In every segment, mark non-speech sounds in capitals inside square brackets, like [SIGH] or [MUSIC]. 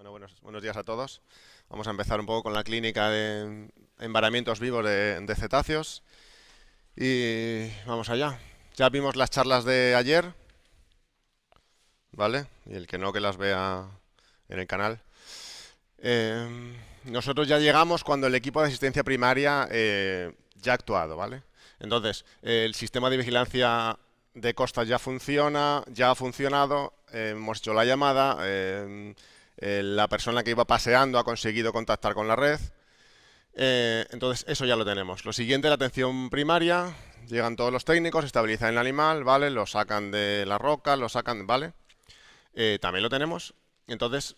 Bueno, buenos, días a todos. Vamos a empezar un poco con la clínica de embaramientos vivos de, cetáceos. Y vamos allá. Ya vimos las charlas de ayer, ¿vale? Y el que no, que las vea en el canal. Eh, nosotros ya llegamos cuando el equipo de asistencia primaria eh, ya ha actuado, ¿vale? Entonces, el sistema de vigilancia de costas ya funciona, ya ha funcionado, eh, hemos hecho la llamada eh, la persona que iba paseando ha conseguido contactar con la red. Eh, entonces, eso ya lo tenemos. Lo siguiente, la atención primaria. Llegan todos los técnicos, estabilizan el animal, ¿vale? Lo sacan de la roca, lo sacan, ¿vale? Eh, también lo tenemos. Entonces,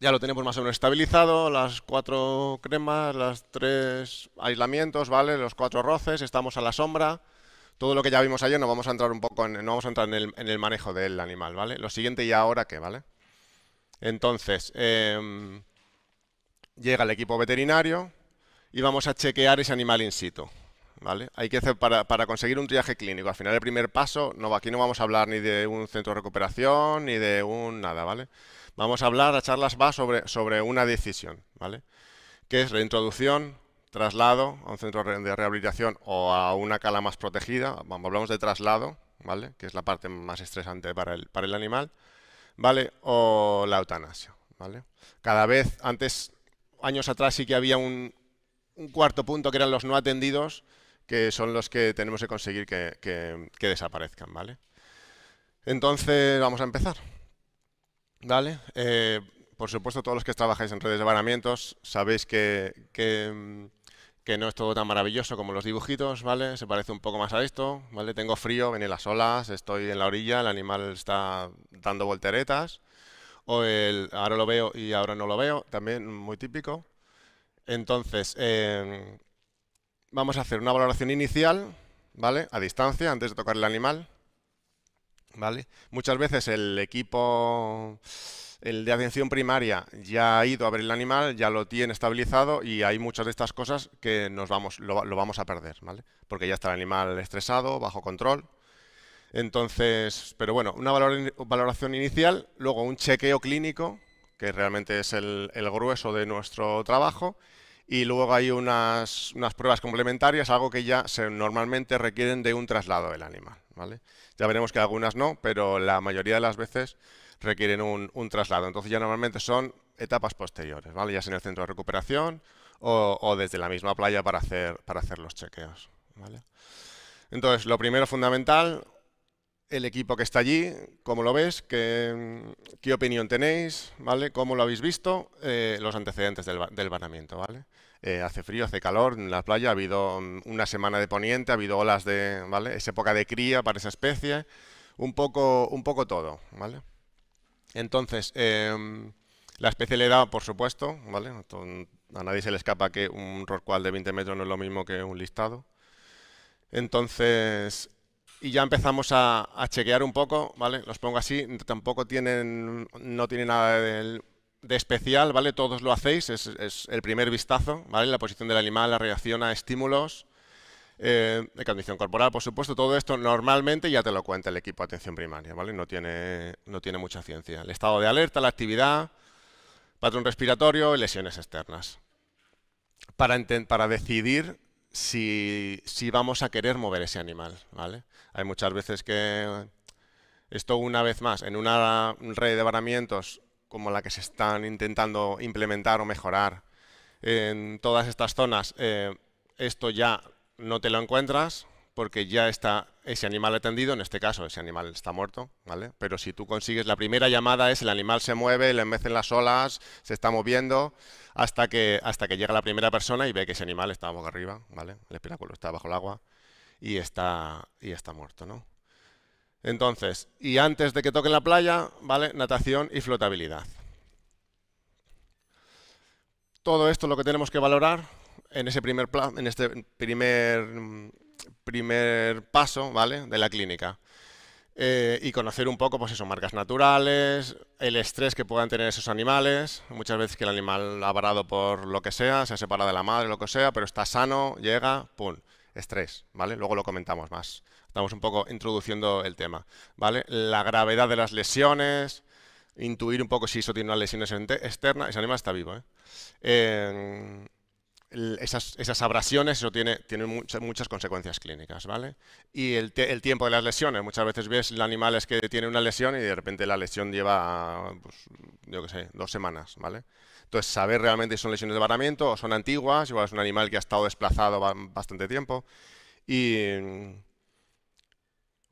ya lo tenemos más o menos estabilizado, las cuatro cremas, las tres aislamientos, ¿vale? Los cuatro roces, estamos a la sombra. Todo lo que ya vimos ayer no vamos a entrar un poco en, no vamos a entrar en el, manejo del animal, ¿vale? Lo siguiente ¿y ahora qué, ¿vale? Entonces, em, llega el equipo veterinario y vamos a chequear ese animal in situ. ¿Vale? Hay que hacer para, conseguir un triaje clínico. Al final el primer paso, no, aquí no vamos a hablar ni de un centro de recuperación, ni de un nada, ¿vale? Vamos a hablar, a charlas va sobre, una decisión, ¿vale? Que es reintroducción, traslado a un centro de rehabilitación o a una cala más protegida. Hablamos de traslado, ¿vale? Que es la parte más estresante para el animal. ¿vale? O la eutanasia, ¿vale? Cada vez, antes, años atrás sí que había un, cuarto punto que eran los no atendidos, que son los que tenemos que conseguir que, desaparezcan, ¿vale? Entonces, vamos a empezar. ¿Vale? Eh, por supuesto, todos los que trabajáis en redes de varamientos sabéis que mm, que no es todo tan maravilloso como los dibujitos, ¿vale? Se parece un poco más a esto, ¿vale? Tengo frío, vienen las olas, estoy en la orilla, el animal está dando volteretas, o el ahora lo veo y ahora no lo veo, también muy típico. Entonces, em, vamos a hacer una valoración inicial, ¿vale? A distancia, antes de tocar el animal, ¿vale? Muchas veces el equipo el de atención primaria ya ha ido a ver el animal, ya lo tiene estabilizado y hay muchas de estas cosas que nos vamos, lo, vamos a perder, ¿vale? Porque ya está el animal estresado, bajo control. Entonces, pero bueno, una valoración inicial, luego un chequeo clínico, que realmente es el, grueso de nuestro trabajo, y luego hay unas, pruebas complementarias, algo que ya se, normalmente requieren de un traslado del animal. ¿vale? Ya veremos que algunas no, pero la mayoría de las veces requieren un, traslado. Entonces ya normalmente son etapas posteriores, ¿vale? ya sea en el centro de recuperación o, desde la misma playa para hacer, para hacer los chequeos. ¿vale? Entonces, lo primero fundamental, el equipo que está allí, cómo lo ves, qué, opinión tenéis, ¿vale? cómo lo habéis visto, eh, los antecedentes del, banamiento, ¿vale? Eh, hace frío, hace calor en la playa, ha habido mm, una semana de poniente, ha habido olas de... ¿vale? Es época de cría para esa especie, un poco, un poco todo. ¿vale? Entonces, em, la especialidad, por supuesto, ¿vale? A nadie se le escapa que un rorcual de 20 metros no es lo mismo que un listado. Entonces, y ya empezamos a, chequear un poco, ¿vale? Los pongo así, tampoco tienen, no tiene nada de, especial, ¿vale? Todos lo hacéis, es, es, el primer vistazo, ¿vale? La posición del animal, la reacción a estímulos, eh, de condición corporal, por supuesto, todo esto normalmente ya te lo cuenta el equipo de atención primaria, ¿vale? No tiene, no tiene mucha ciencia. El estado de alerta, la actividad, patrón respiratorio y lesiones externas. Para, para decidir si, vamos a querer mover ese animal, ¿vale? Hay muchas veces que esto una vez más, en una red de varamientos como la que se están intentando implementar o mejorar en todas estas zonas, eh, esto ya no te lo encuentras porque ya está ese animal atendido, en este caso ese animal está muerto, ¿vale? Pero si tú consigues, la primera llamada es el animal se mueve, le mecen las olas, se está moviendo, hasta que, hasta que llega la primera persona y ve que ese animal está boca arriba, ¿vale? El espiráculo está bajo el agua y está, y está muerto, ¿no? Entonces, y antes de que toque la playa, ¿vale? Natación y flotabilidad. Todo esto lo que tenemos que valorar en ese primer, en este primer, primer paso ¿vale? de la clínica. Eh, y conocer un poco, pues eso, marcas naturales, el estrés que puedan tener esos animales. Muchas veces que el animal ha varado por lo que sea, se ha separado de la madre, lo que sea, pero está sano, llega, pum, estrés, ¿vale? Luego lo comentamos más. Estamos un poco introduciendo el tema, ¿vale? La gravedad de las lesiones, intuir un poco si eso tiene una lesión externa. Ese animal está vivo, ¿eh? eh esas, abrasiones, eso tiene, tiene muchas consecuencias clínicas, ¿vale? Y el, tiempo de las lesiones, muchas veces ves animales que tienen una lesión y de repente la lesión lleva, pues, yo sé, dos semanas, ¿vale? Entonces, saber realmente si son lesiones de varamiento o son antiguas, igual es un animal que ha estado desplazado bastante tiempo. Y mm,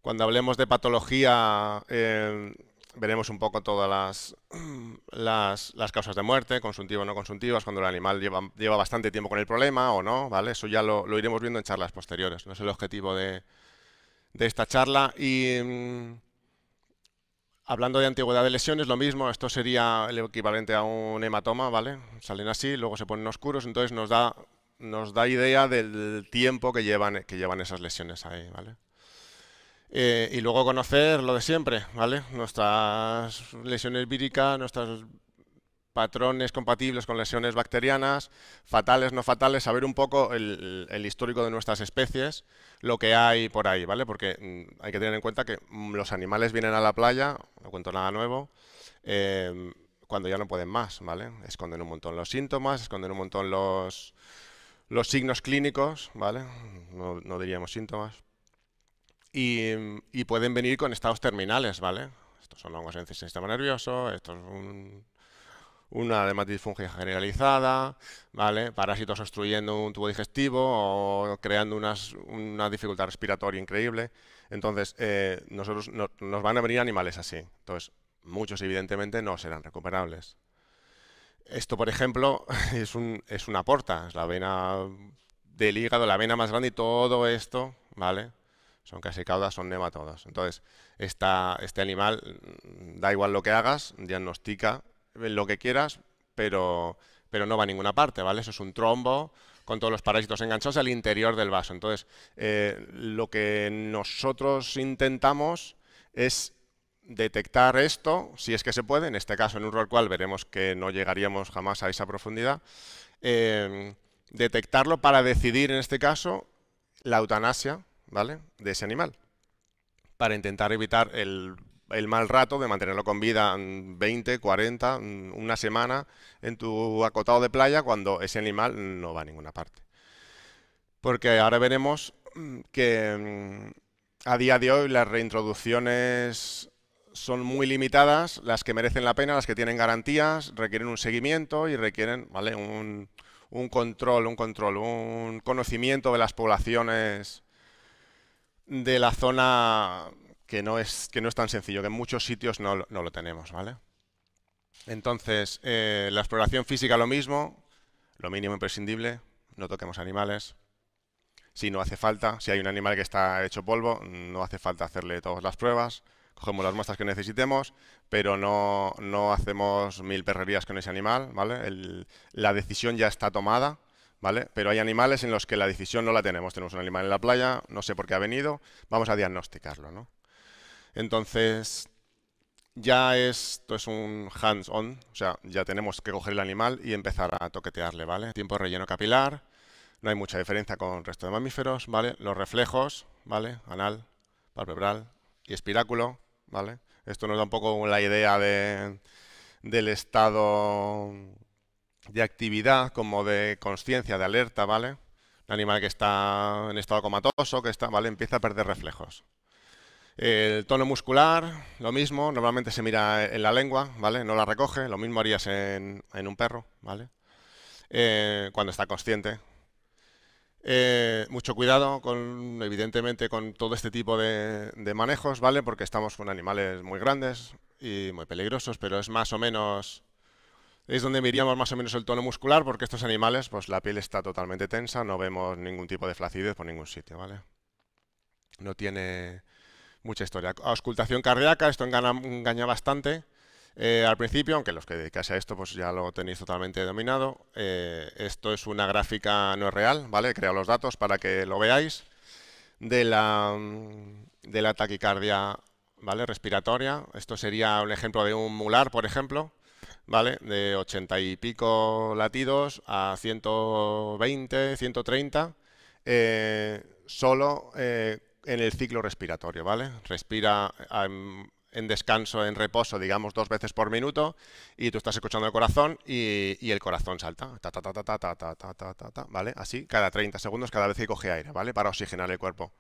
cuando hablemos de patología eh, veremos un poco todas las, [CLEARS THROAT] las, causas de muerte, consuntivas o no consuntivas, cuando el animal lleva, bastante tiempo con el problema o no, ¿vale? Eso ya lo, iremos viendo en charlas posteriores, no es el objetivo de, esta charla. Y mm, hablando de antigüedad de lesiones, lo mismo, esto sería el equivalente a un hematoma, ¿vale? Salen así, luego se ponen oscuros, entonces nos da, nos da idea del tiempo que llevan, que llevan esas lesiones ahí, ¿vale? Eh, y luego conocer lo de siempre, ¿vale? Nuestras lesiones víricas, nuestros patrones compatibles con lesiones bacterianas, fatales, no fatales, saber un poco el, histórico de nuestras especies, lo que hay por ahí, ¿vale? Porque mm, hay que tener en cuenta que mm, los animales vienen a la playa, no cuento nada nuevo, em, cuando ya no pueden más, ¿vale? Esconden un montón los síntomas, esconden un montón los, los signos clínicos, ¿vale? no diríamos síntomas, y, pueden venir con estados terminales, ¿vale? Estos son hongos en el sistema nervioso, esto es una dermatitis generalizada, ¿vale? Parásitos obstruyendo un tubo digestivo o creando unas, una dificultad respiratoria increíble. Entonces, eh, nosotros nos van a venir animales así. Entonces, muchos evidentemente no serán recuperables. Esto, por ejemplo, [LAUGHS] es, es una porta, es la vena del hígado, la vena más grande y todo esto, ¿vale? son casi caudas, son nematodos. Entonces, este animal, mm, da igual lo que hagas, diagnostica lo que quieras, pero, pero no va a ninguna parte, ¿vale? Eso es un trombo con todos los parásitos enganchados al interior del vaso. Entonces, eh, lo que nosotros intentamos es detectar esto, si es que se puede, en este caso en un rol cual veremos que no llegaríamos jamás a esa profundidad, eh, detectarlo para decidir en este caso la eutanasia, ¿vale? De ese animal. Para intentar evitar el, mal rato de mantenerlo con vida 20, mm, 40, mm, una semana en tu acotado de playa cuando ese animal no va a ninguna parte. Porque ahora veremos mm, que a día de hoy las reintroducciones son muy limitadas, las que merecen la pena, las que tienen garantías, requieren un seguimiento y requieren ¿vale? un, un control, un control, un conocimiento de las poblaciones de la zona que no es, que no es tan sencillo, que en muchos sitios no, lo tenemos, ¿vale? Entonces, eh, la exploración física lo mismo, lo mínimo imprescindible, no toquemos animales. Si no hace falta, si hay un animal que está hecho polvo, no hace falta hacerle todas las pruebas, cogemos las muestras que necesitemos, pero no, no hacemos mil perrerías con ese animal, ¿vale? la decisión ya está tomada, ¿vale? Pero hay animales en los que la decisión no la tenemos. Tenemos un animal en la playa, no sé por qué ha venido, vamos a diagnosticarlo, ¿no? Entonces, ya esto es un hands-on, o sea, ya tenemos que coger el animal y empezar a toquetearle, ¿vale? Tiempo de relleno capilar, no hay mucha diferencia con el resto de mamíferos, ¿vale? Los reflejos, ¿vale? Anal, palpebral y espiráculo, ¿vale? Esto nos da un poco la idea del estado de actividad como de conciencia, de alerta, ¿vale? Un animal que está en estado comatoso, que está, ¿vale? Empieza a perder reflejos. El tono muscular, lo mismo, normalmente se mira en la lengua, ¿vale? No la recoge, lo mismo harías en, un perro, ¿vale? Eh, cuando está consciente. Eh, mucho cuidado, con, evidentemente, con todo este tipo de, de, manejos, ¿vale? Porque estamos con animales muy grandes y muy peligrosos, pero es más o menos es donde miríamos más o menos el tono muscular, porque estos animales, pues la piel está totalmente tensa, no vemos ningún tipo de flacidez por ningún sitio, ¿vale? No tiene mucha historia. Auscultación cardíaca, esto engaña, bastante. Eh, al principio, aunque los que dedicáis a esto pues ya lo tenéis totalmente dominado, eh, esto es una gráfica no es real, ¿vale? creado los datos para que lo veáis, de la, de la taquicardia ¿vale? respiratoria. Esto sería un ejemplo de un mular, por ejemplo. ¿vale? De 80 y pico latidos a 120, 130, solo en el ciclo respiratorio, ¿vale? Respira en, descanso, en reposo, digamos, dos veces por minuto y tú estás escuchando el corazón y, el corazón salta, ta, ta, ta, ¿vale? Así, cada 30 segundos, cada vez que coge aire, ¿vale? Para oxigenar el cuerpo.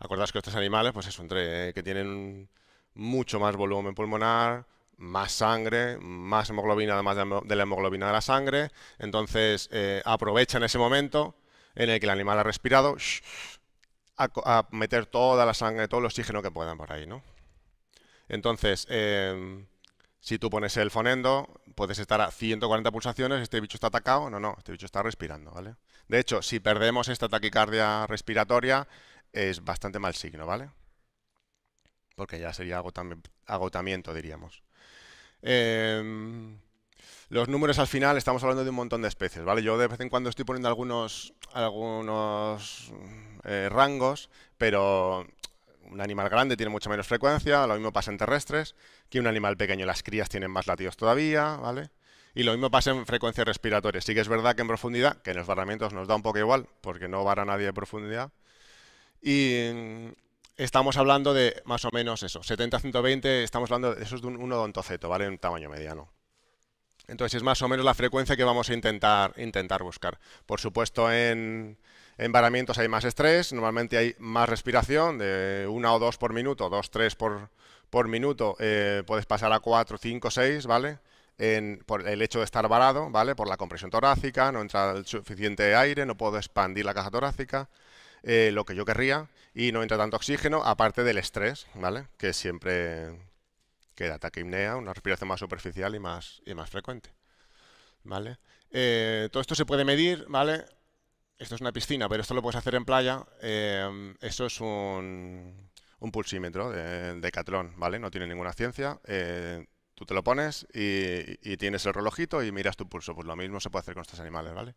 Acordaos que estos animales, pues es entre que tienen mucho más volumen pulmonar, más sangre, más hemoglobina además de la hemoglobina de la sangre. Entonces eh, aprovecha en ese momento en el que el animal ha respirado a, meter toda la sangre, todo el oxígeno que puedan por ahí. ¿no? Entonces, em, si tú pones el fonendo, puedes estar a 140 pulsaciones, este bicho está atacado, no, no, este bicho está respirando. ¿vale? De hecho, si perdemos esta taquicardia respiratoria, es bastante mal signo, ¿vale? Porque ya sería agotamiento, diríamos. Em, los números al final estamos hablando de un montón de especies, ¿vale? Yo de vez en cuando estoy poniendo algunos, algunos eh, rangos, pero un animal grande tiene mucha menos frecuencia, lo mismo pasa en terrestres, que un animal pequeño, las crías tienen más latidos todavía, ¿vale? Y lo mismo pasa en frecuencias respiratorias. Sí que es verdad que en profundidad, que en los barramientos nos da un poco igual, porque no vara nadie de profundidad. Y, estamos hablando de más o menos eso, 70-120, estamos hablando de eso es de un, odontoceto, ¿vale? Un tamaño mediano. Entonces es más o menos la frecuencia que vamos a intentar, intentar buscar. Por supuesto, en, en varamientos hay más estrés, normalmente hay más respiración, de una o dos por minuto, dos, tres por, por minuto, eh, puedes pasar a cuatro, cinco, seis, ¿vale? En, por el hecho de estar varado, ¿vale? Por la compresión torácica, no entra el suficiente aire, no puedo expandir la caja torácica, eh, lo que yo querría y no entra tanto oxígeno, aparte del estrés, ¿vale? Que siempre queda taquimnea, una respiración más superficial y más, y más frecuente, ¿vale? Eh, todo esto se puede medir, ¿vale? Esto es una piscina, pero esto lo puedes hacer en playa. Eh, eso es un, pulsímetro de, catrón, ¿vale? No tiene ninguna ciencia. Eh, tú te lo pones y, tienes el relojito y miras tu pulso. Pues lo mismo se puede hacer con estos animales, ¿vale?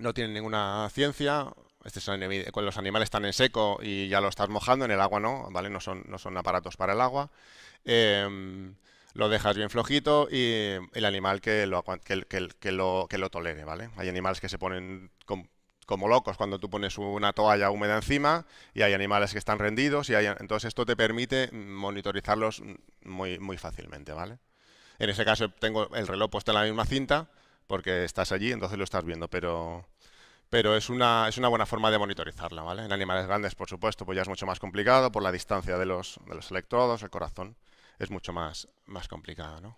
no tienen ninguna ciencia, este los animales están en seco y ya lo estás mojando, en el agua no, ¿vale? No son, no son aparatos para el agua. Em, lo dejas bien flojito y el animal que lo, que, que lo, que lo tolere, ¿vale? Hay animales que se ponen como locos cuando tú pones una toalla húmeda encima y hay animales que están rendidos y entonces esto te permite monitorizarlos muy, muy fácilmente, ¿vale? En ese caso tengo el reloj puesto en la misma cinta porque estás allí, entonces lo estás viendo, pero pero es una, es una buena forma de monitorizarla, ¿vale? En animales grandes, por supuesto, pues ya es mucho más complicado por la distancia de los, electrodos, el corazón, es mucho más, más complicado, ¿no?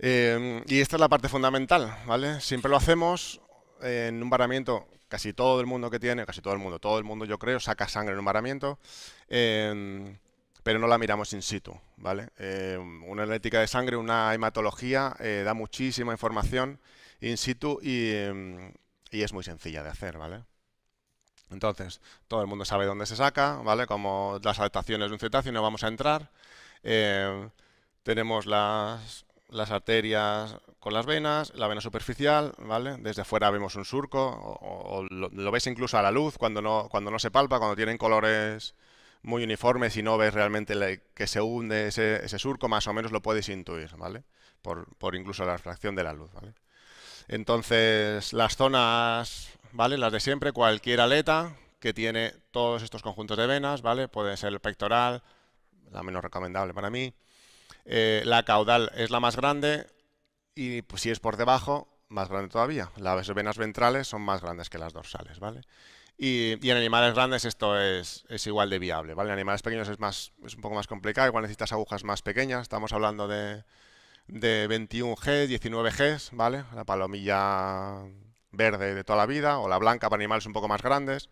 Em, y esta es la parte fundamental, ¿vale? Siempre lo hacemos eh, en un varamiento, casi todo el mundo que tiene, casi todo el mundo, todo el mundo yo creo, saca sangre en un varamiento, em, pero no la miramos in situ, ¿vale? Em, una analítica de sangre, una hematología, eh, da muchísima información in situ y y es muy sencilla de hacer, ¿vale? Entonces, todo el mundo sabe dónde se saca, ¿vale? Como las adaptaciones de un cetáceo, no vamos a entrar. Eh, tenemos las, arterias con las venas, la vena superficial, ¿vale? Desde fuera vemos un surco, o, lo, ves incluso a la luz cuando no, cuando no se palpa, cuando tienen colores muy uniformes y no ves realmente que se hunde ese, ese, surco, más o menos lo puedes intuir, ¿vale? Por, por incluso la refracción de la luz, ¿vale? Entonces, las zonas, ¿vale? Las de siempre, cualquier aleta que tiene todos estos conjuntos de venas, ¿vale? Puede ser el pectoral, la menos recomendable para mí. Eh, la caudal es la más grande y pues, si es por debajo, más grande todavía. Las venas ventrales son más grandes que las dorsales, ¿vale? Y, en animales grandes esto es, igual de viable, ¿vale? En animales pequeños es, más, es un poco más complicado, igual necesitas agujas más pequeñas. Estamos hablando de de 21G, 19G, ¿vale? La palomilla verde de toda la vida, o la blanca para animales un poco más grandes.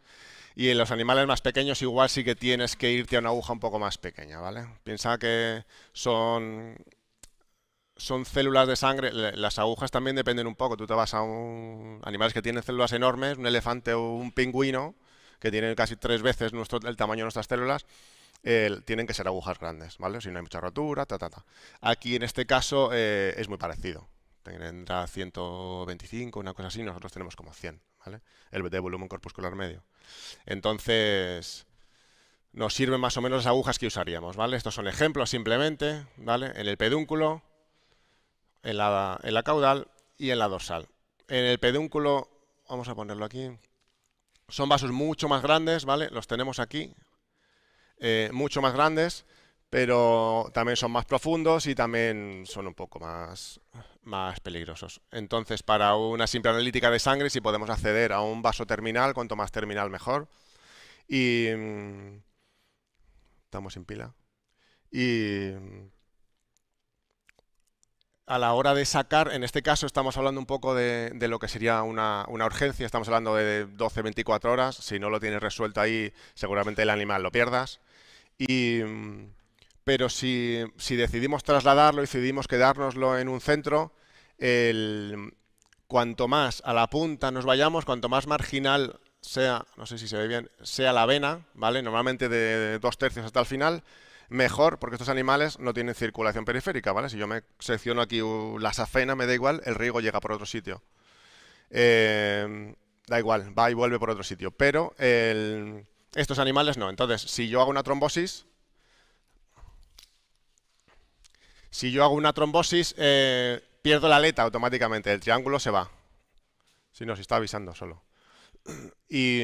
Y en los animales más pequeños igual sí que tienes que irte a una aguja un poco más pequeña, ¿vale? Piensa que son, son células de sangre, las agujas también dependen un poco. Tú te vas a un, animales que tienen células enormes, un elefante o un pingüino, que tienen casi tres veces nuestro, el tamaño de nuestras células, tienen que ser agujas grandes, ¿vale? Si no hay mucha rotura, ta, ta, ta. Aquí en este caso eh, es muy parecido. Tendrá 125, una cosa así, nosotros tenemos como 100, ¿vale? El de volumen corpuscular medio. Entonces, nos sirven más o menos las agujas que usaríamos, ¿vale? Estos son ejemplos simplemente, ¿vale? En el pedúnculo, en la, en la caudal y en la dorsal. En el pedúnculo, vamos a ponerlo aquí, son vasos mucho más grandes, ¿vale? Los tenemos aquí, eh, mucho más grandes, pero también son más profundos y también son un poco más, más peligrosos. Entonces, para una simple analítica de sangre, si podemos acceder a un vaso terminal, cuanto más terminal mejor. Y... Mm, estamos en pila. Y mm, a la hora de sacar, en este caso estamos hablando un poco de, lo que sería una, una, urgencia, estamos hablando de 12-24 horas, si no lo tienes resuelto ahí, seguramente el animal lo pierdas. Y, mm, pero si, decidimos trasladarlo y decidimos quedárnoslo en un centro, cuanto más a la punta nos vayamos, cuanto más marginal sea, no sé si se ve bien, sea la vena, ¿vale? Normalmente de dos tercios hasta el final, mejor, porque estos animales no tienen circulación periférica, ¿vale? Si yo me secciono aquí uh, la safena, me da igual, el riego llega por otro sitio. Eh, da igual, va y vuelve por otro sitio. Pero el, estos animales no. Entonces, si yo hago una trombosis, si yo hago una trombosis, eh, pierdo la aleta automáticamente, el triángulo se va. Si no, se está avisando solo. Y...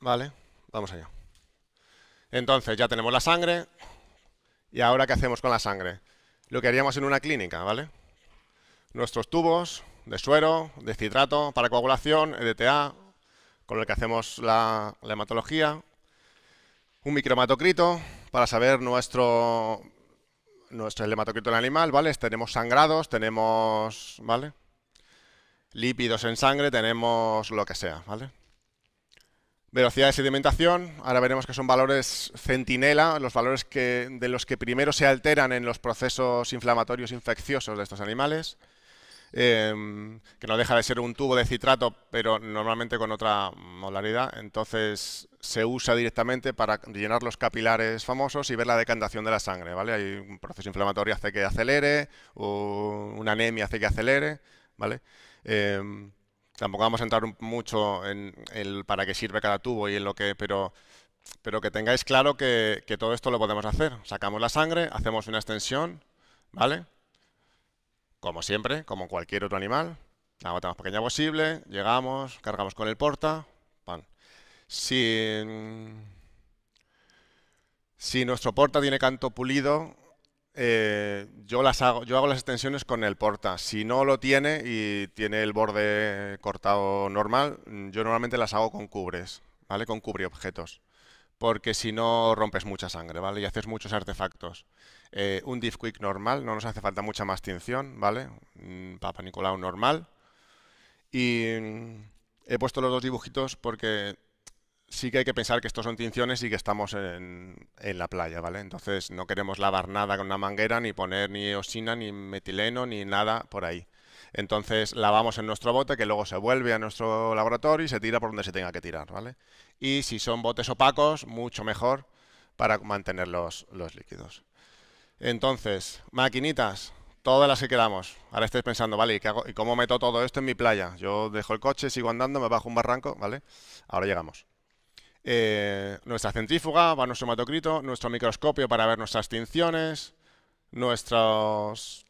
Vale, vamos allá. Entonces, ya tenemos la sangre. ¿Y ahora qué hacemos con la sangre? Lo que haríamos en una clínica, ¿vale? Nuestros tubos, de suero, de citrato para coagulación, EDTA, con el que hacemos la, hematología, un micromatocrito, para saber nuestro, nuestro el hematocrito animal, ¿vale? Tenemos sangrados, tenemos, ¿vale? Lípidos en sangre, tenemos lo que sea, ¿vale? Velocidad de sedimentación, ahora veremos que son valores centinela, los valores que, de los que primero se alteran en los procesos inflamatorios infecciosos de estos animales. Em, que no deja de ser un tubo de citrato, pero normalmente con otra molaridad. Entonces se usa directamente para llenar los capilares famosos y ver la decantación de la sangre. ¿vale? Hay un proceso inflamatorio hace que acelere, o una anemia hace que acelere. ¿vale? Em, tampoco vamos a entrar mucho en el para qué sirve cada tubo y en lo que, pero pero que tengáis claro que, que, todo esto lo podemos hacer. Sacamos la sangre, hacemos una extensión, ¿vale? Como siempre, como cualquier otro animal, la bota más pequeña posible, llegamos, cargamos con el porta, pan. Si, si nuestro porta tiene canto pulido, eh, yo, las hago, las extensiones con el porta. Si no lo tiene y tiene el borde cortado normal, yo normalmente las hago con cubres, ¿vale? Con cubre objetos porque si no rompes mucha sangre, ¿vale? Y haces muchos artefactos. Eh, un div quick normal, no nos hace falta mucha más tinción, ¿vale? Papa Nicolau normal. Y mm, he puesto los dos dibujitos porque sí que hay que pensar que estos son tinciones y que estamos en, en la playa, ¿vale? Entonces no queremos lavar nada con una manguera, ni poner ni osina, ni metileno, ni nada por ahí. Entonces lavamos en nuestro bote, que luego se vuelve a nuestro laboratorio y se tira por donde se tenga que tirar, ¿vale? y si son botes opacos, mucho mejor para mantener los, líquidos. Entonces, maquinitas, todas las que queramos. Ahora estáis pensando, vale, ¿y, cómo meto todo esto en mi playa? Yo dejo el coche, sigo andando, me bajo un barranco, ¿vale? Ahora llegamos. Eh, nuestra centrífuga, va nuestro hematocrito, nuestro microscopio para ver nuestras tinciones, nuestros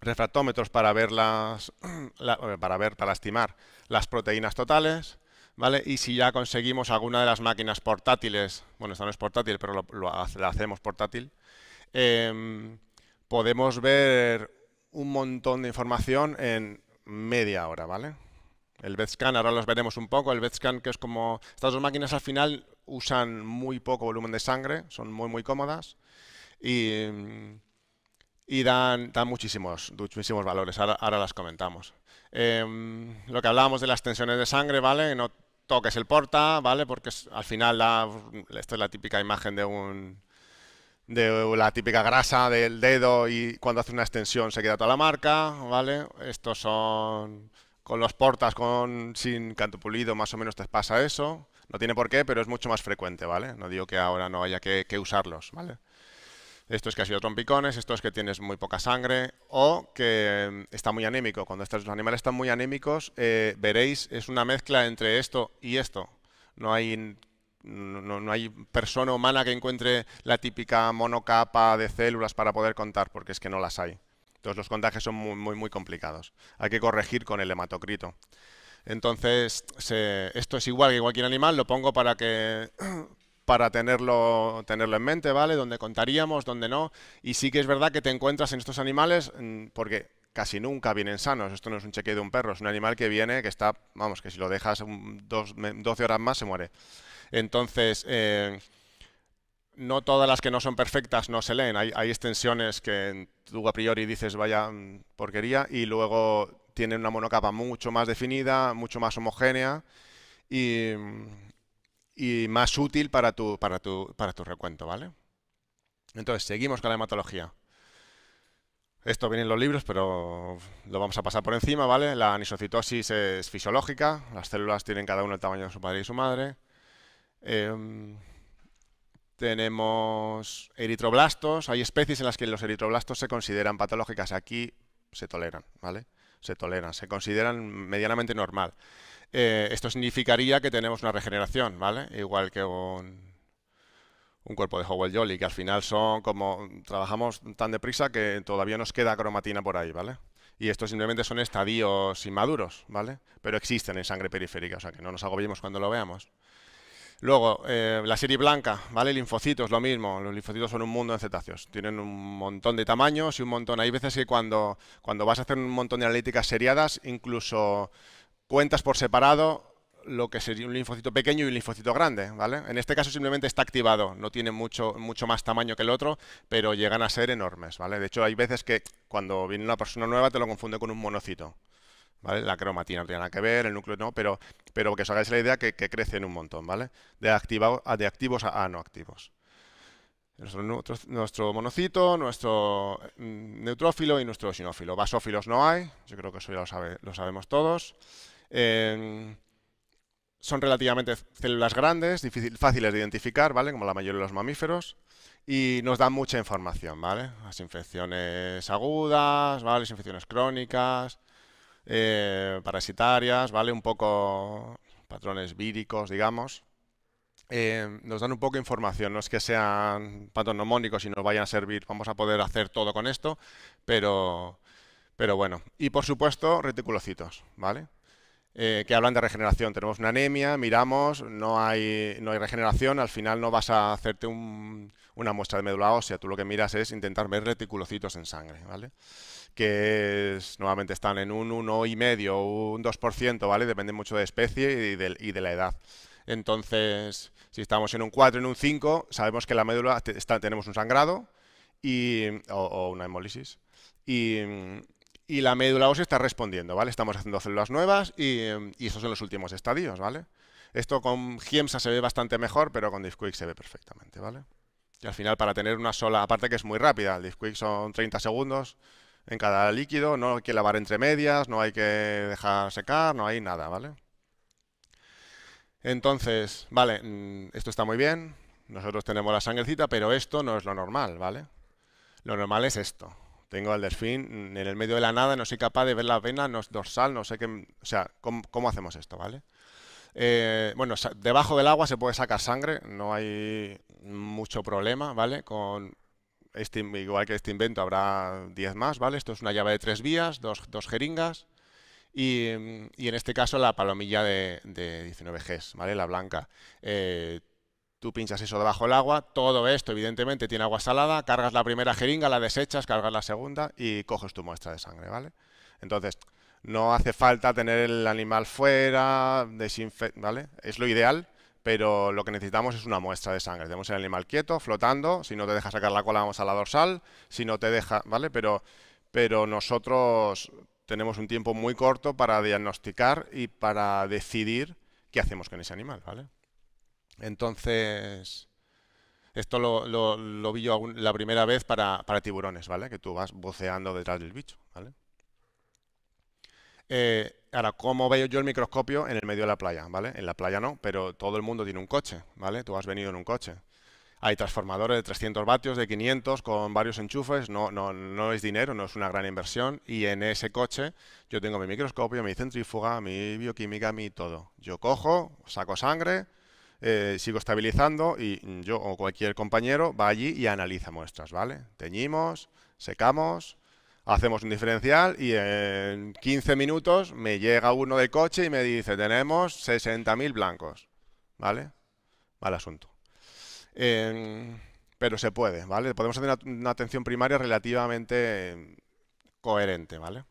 refractómetros para [CLEARS THROAT] para ver, para estimar las proteínas totales, ¿vale? Y si ya conseguimos alguna de las máquinas portátiles, bueno, esta no es portátil, pero lo, la hacemos portátil, em, podemos ver un montón de información en media hora, ¿vale? El BEDSCAN, ahora los veremos un poco, el BEDSCAN que es como... Estas dos máquinas al final usan muy poco volumen de sangre, son muy muy cómodas y, dan, dan muchísimos, muchísimos valores, ahora las comentamos. Em, lo que hablábamos de las tensiones de sangre, ¿vale? No toques el porta, ¿vale? Porque al final, esto es la típica imagen de un de la típica grasa del dedo y cuando hace una extensión se queda toda la marca, ¿vale? Estos son con los portas con sin canto pulido más o menos te pasa eso. No tiene por qué, pero es mucho más frecuente, ¿vale? No digo que ahora no haya que, que usarlos, ¿vale? esto es que ha sido trompicones, esto es que tienes muy poca sangre o que mm, está muy anémico. Cuando estos animales están muy anémicos, eh, veréis, es una mezcla entre esto y esto. No hay, no, hay persona humana que encuentre la típica monocapa de células para poder contar, porque es que no las hay. Entonces los contajes son muy, muy, complicados. Hay que corregir con el hematocrito. Entonces, esto es igual que cualquier animal, lo pongo para que [CLEARS THROAT] para tenerlo, tenerlo en mente, ¿vale? Donde contaríamos, donde no. Y sí que es verdad que te encuentras en estos animales mm, porque casi nunca vienen sanos. Esto no es un chequeo de un perro, es un animal que viene, que está, vamos, que si lo dejas dos, 12 horas más se muere. Entonces, eh, no todas las que no son perfectas no se leen. Hay, hay, extensiones que tú a priori dices vaya mm, porquería y luego tienen una monocapa mucho más definida, mucho más homogénea y, y más útil para tu, para tu, para tu recuento, ¿vale? Entonces, seguimos con la hematología. Esto viene en los libros, pero lo vamos a pasar por encima, ¿vale? La anisocitosis es fisiológica, las células tienen cada uno el tamaño de su padre y su madre. Em, tenemos eritroblastos, hay especies en las que los eritroblastos se consideran patológicas, aquí se toleran, ¿vale? Se toleran, se consideran medianamente normal. Eh, esto significaría que tenemos una regeneración, ¿vale? Igual que un, cuerpo de Howell-Jolly, que al final son como... Trabajamos tan deprisa que todavía nos queda cromatina por ahí, ¿vale? Y estos simplemente son estadios inmaduros, ¿vale? Pero existen en sangre periférica, o sea que no nos agobiemos cuando lo veamos. Luego, eh, la serie blanca, ¿vale? Linfocitos, lo mismo. Los linfocitos son un mundo de cetáceos. Tienen un montón de tamaños y un montón. Hay veces que cuando, cuando vas a hacer un montón de analíticas seriadas, incluso cuentas por separado lo que sería un linfocito pequeño y un linfocito grande, ¿vale? En este caso simplemente está activado, no tiene mucho, mucho más tamaño que el otro, pero llegan a ser enormes, ¿vale? De hecho, hay veces que cuando viene una persona nueva te lo confunde con un monocito, ¿vale? La cromatina no tiene nada que ver, el núcleo no, pero, pero que os hagáis la idea que, que crecen un montón, ¿vale? De, activado, de activos a, no activos. Nuestro, monocito, nuestro mm, neutrófilo y nuestro sinófilo. Basófilos no hay, yo creo que eso ya lo, lo sabemos todos son relativamente células grandes, fáciles de identificar, ¿vale? Como la mayoría de los mamíferos. Y nos dan mucha información, ¿vale? Las infecciones agudas, ¿vale? Las infecciones crónicas, eh, parasitarias, ¿vale? Un poco patrones víricos, digamos. Eh, nos dan un poco de información, no es que sean patronomónicos y nos vayan a servir, vamos a poder hacer todo con esto, pero, pero bueno. Y por supuesto, reticulocitos, ¿vale? Eh, que hablan de regeneración. Tenemos una anemia, miramos, no hay, no hay regeneración, al final no vas a hacerte un, una muestra de médula ósea, tú lo que miras es intentar ver reticulocitos en sangre, ¿vale? que es, nuevamente están en un 1,5 o un 2%, ¿vale? Depende mucho de especie y de, y de, la edad. Entonces, si estamos en un 4, en un 5, sabemos que la médula está, tenemos un sangrado y, o, o una hemólisis. Y, y la médula ósea está respondiendo, ¿vale? Estamos haciendo células nuevas y, y esos son los últimos estadios, ¿vale? Esto con GIEMSA se ve bastante mejor, pero con DiffQuick se ve perfectamente, ¿vale? Y al final, para tener una sola, aparte que es muy rápida, el DiffQuick son 30 segundos en cada líquido, no hay que lavar entre medias, no hay que dejar secar, no hay nada, ¿vale? Entonces, vale, mm, esto está muy bien, nosotros tenemos la sangrecita, pero esto no es lo normal, ¿vale? Lo normal es esto, tengo al delfín en el medio de la nada, no soy capaz de ver la vena, no es dorsal, no sé qué... O sea, ¿cómo, hacemos esto, vale? Eh, bueno, debajo del agua se puede sacar sangre, no hay mucho problema, ¿vale? Con este, igual que este invento habrá 10 más, ¿vale? Esto es una llave de tres vías, dos, jeringas y, y, en este caso la palomilla de, 19Gs, ¿vale? La blanca. Eh, Tú pinchas eso debajo del agua, todo esto evidentemente tiene agua salada, cargas la primera jeringa, la desechas, cargas la segunda y coges tu muestra de sangre, ¿vale? Entonces, no hace falta tener el animal fuera, desinfectar, ¿vale? Es lo ideal, pero lo que necesitamos es una muestra de sangre. Tenemos el animal quieto, flotando, si no te deja sacar la cola vamos a la dorsal, si no te deja, ¿vale? Pero, pero nosotros tenemos un tiempo muy corto para diagnosticar y para decidir qué hacemos con ese animal, ¿vale? Entonces, esto lo, vi yo la primera vez para, tiburones, ¿vale? Que tú vas voceando detrás del bicho, ¿vale? Eh, ahora, ¿cómo veo yo el microscopio en el medio de la playa? ¿vale? En la playa no, pero todo el mundo tiene un coche, ¿vale? Tú has venido en un coche. Hay transformadores de 300 vatios, de 500, con varios enchufes, no, no, no es dinero, no es una gran inversión. Y en ese coche yo tengo mi microscopio, mi centrífuga, mi bioquímica, mi todo. Yo cojo, saco sangre, eh, sigo estabilizando y yo o cualquier compañero va allí y analiza muestras, ¿vale? Teñimos, secamos, hacemos un diferencial y en 15 minutos me llega uno del coche y me dice, tenemos 60.000 blancos, ¿vale? Mal asunto. pero se puede, ¿vale? Podemos hacer una atención primaria relativamente coherente, ¿vale?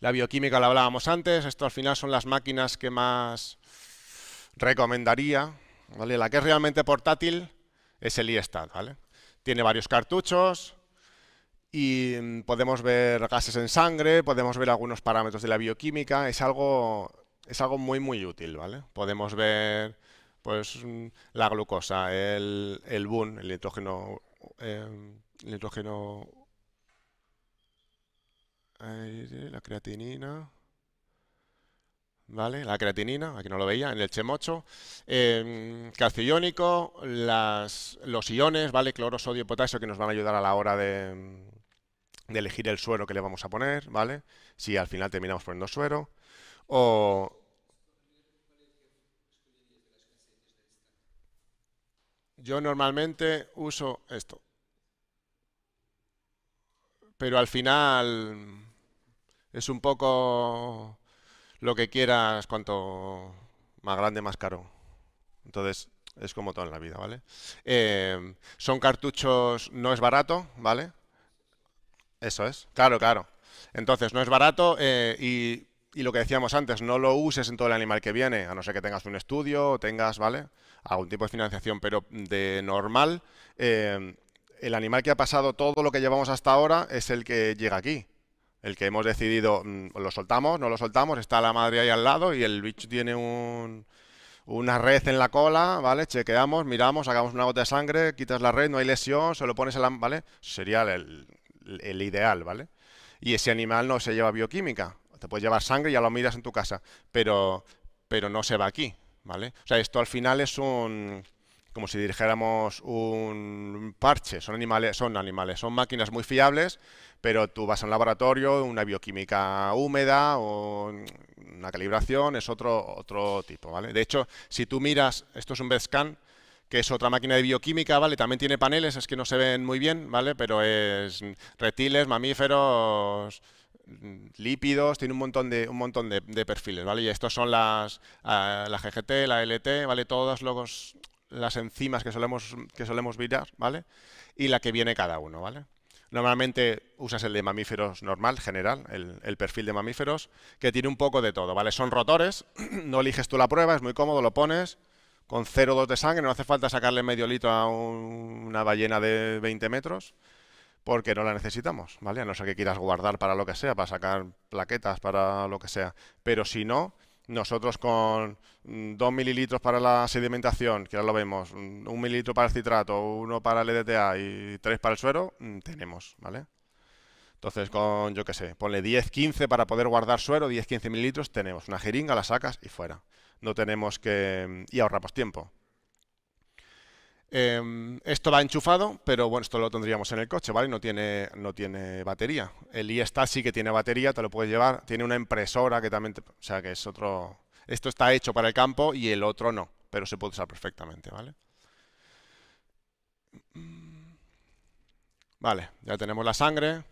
La bioquímica la hablábamos antes, esto al final son las máquinas que más recomendaría, ¿vale? La que es realmente portátil es el iStat, ¿vale? Tiene varios cartuchos y mm, podemos ver gases en sangre, podemos ver algunos parámetros de la bioquímica, es algo, es algo muy muy útil, ¿vale? Podemos ver pues mm, la glucosa, el, el BUN, el nitrógeno, em, el nitrógeno, eh, la creatinina, ¿vale? La creatinina, aquí no lo veía, en el chemocho. Em, calcio iónico, los iones, ¿vale? Cloro, sodio y potasio que nos van a ayudar a la hora de, de elegir el suero que le vamos a poner, ¿vale? Si al final terminamos poniendo suero. O... Yo normalmente uso esto. Pero al final es un poco lo que quieras, cuanto más grande, más caro. Entonces, es como todo en la vida, ¿vale? Eh, son cartuchos, no es barato, ¿vale? Eso es, claro, claro. Entonces, no es barato eh, y, y, lo que decíamos antes, no lo uses en todo el animal que viene, a no ser que tengas un estudio o tengas, ¿vale? Algún tipo de financiación, pero de normal, eh, el animal que ha pasado todo lo que llevamos hasta ahora es el que llega aquí el que hemos decidido, mm, lo soltamos, no lo soltamos, está la madre ahí al lado y el bicho tiene una red en la cola, ¿vale? Chequeamos, miramos, hagamos una gota de sangre, quitas la red, no hay lesión, se lo pones al... ¿vale? Sería el, ideal, ¿vale? Y ese animal no se lleva bioquímica, te puedes llevar sangre y ya lo miras en tu casa, pero, pero no se va aquí, ¿vale? O sea, esto al final es un como si dijéramos un parche, son animales, son animales, son máquinas muy fiables pero tú vas a un laboratorio, una bioquímica húmeda o una calibración, es otro, otro tipo, ¿vale? De hecho, si tú miras, esto es un BESCAN, que es otra máquina de bioquímica, ¿vale? También tiene paneles, es que no se ven muy bien, ¿vale? Pero es reptiles, mamíferos, lípidos, tiene un montón de, un montón de, perfiles, ¿vale? Y estos son las, ah, la GGT, la LT, ¿vale? Todas las enzimas que solemos, que solemos mirar, ¿vale? Y la que viene cada uno, ¿vale? Normalmente usas el de mamíferos normal, general, el, perfil de mamíferos, que tiene un poco de todo, ¿vale? Son rotores, [CLEARS THROAT] no eliges tú la prueba, es muy cómodo, lo pones con 0,2 de sangre, no hace falta sacarle medio litro a una ballena de 20 metros, porque no la necesitamos, ¿vale? A no ser que quieras guardar para lo que sea, para sacar plaquetas, para lo que sea. Pero si no, nosotros con 2 mm, mililitros para la sedimentación, que ahora lo vemos, mm, un mililitro para el citrato, uno para el EDTA y 3 para el suero, mm, tenemos, ¿vale? Entonces, con, yo qué sé, ponle 10, 15 para poder guardar suero, 10, 15 mililitros, tenemos una jeringa, la sacas y fuera. No tenemos que... y ahorramos tiempo. Em, esto va enchufado, pero bueno, esto lo tendríamos en el coche, ¿vale? No tiene, no tiene batería. El está sí que tiene batería, te lo puedes llevar. Tiene una impresora que también, o sea, que es otro... Esto está hecho para el campo y el otro no, pero se puede usar perfectamente, ¿vale? Vale, ya tenemos la sangre.